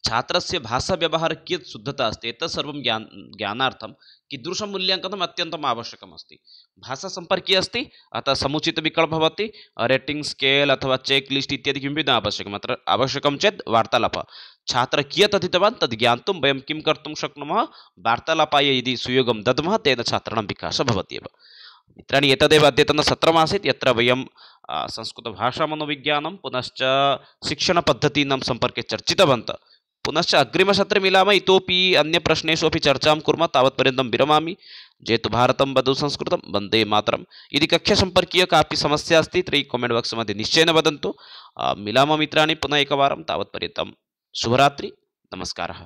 व्यवहार कियत शुद्धता अस्त एक सर्वं ज्ञान् ज्ञानार्थं कीदृशं मूल्याङ्कनम् आवश्यक अस्त भाषा संपर्क अस्त अतः विकल्प होती रेटिंग स्केल अथवा चेक लिस्ट इत्यादि किमपि न आवश्यक अत्र आवश्यक चेत वार्तालापः छात्र कियत् अधीतवान् तद् ज्ञातुं वयं किं कर्तुं शक्नुमः वार्तालापाय यदि सुयोग दद्मः तेन छात्राणां विकासः भवति एव मित्राणि एतदेव अद्यतनसत्रमासीत् यत्र वयं संस्कृतभाषामनोविज्ञानं पुनश्च पद्धती संपर्क चर्चितवंत पुनश्च अग्रिमसत्रे मिलामः इतोपि अन्यप्रश्नेषु अपि चर्चां कुर्मः तावत्पर्यन्तं विरमामि जेतु भारत बधु संस्कृत वंदे मतर यदि कक्ष संपर्कीय का समस्या अस्त तर्हि कॉमेंट बॉक्स मध्य निश्चय वदन्तु मिलाम मित्राणि पुनः एक तावत्पर्यन्तं शुभरात्रि नमस्कार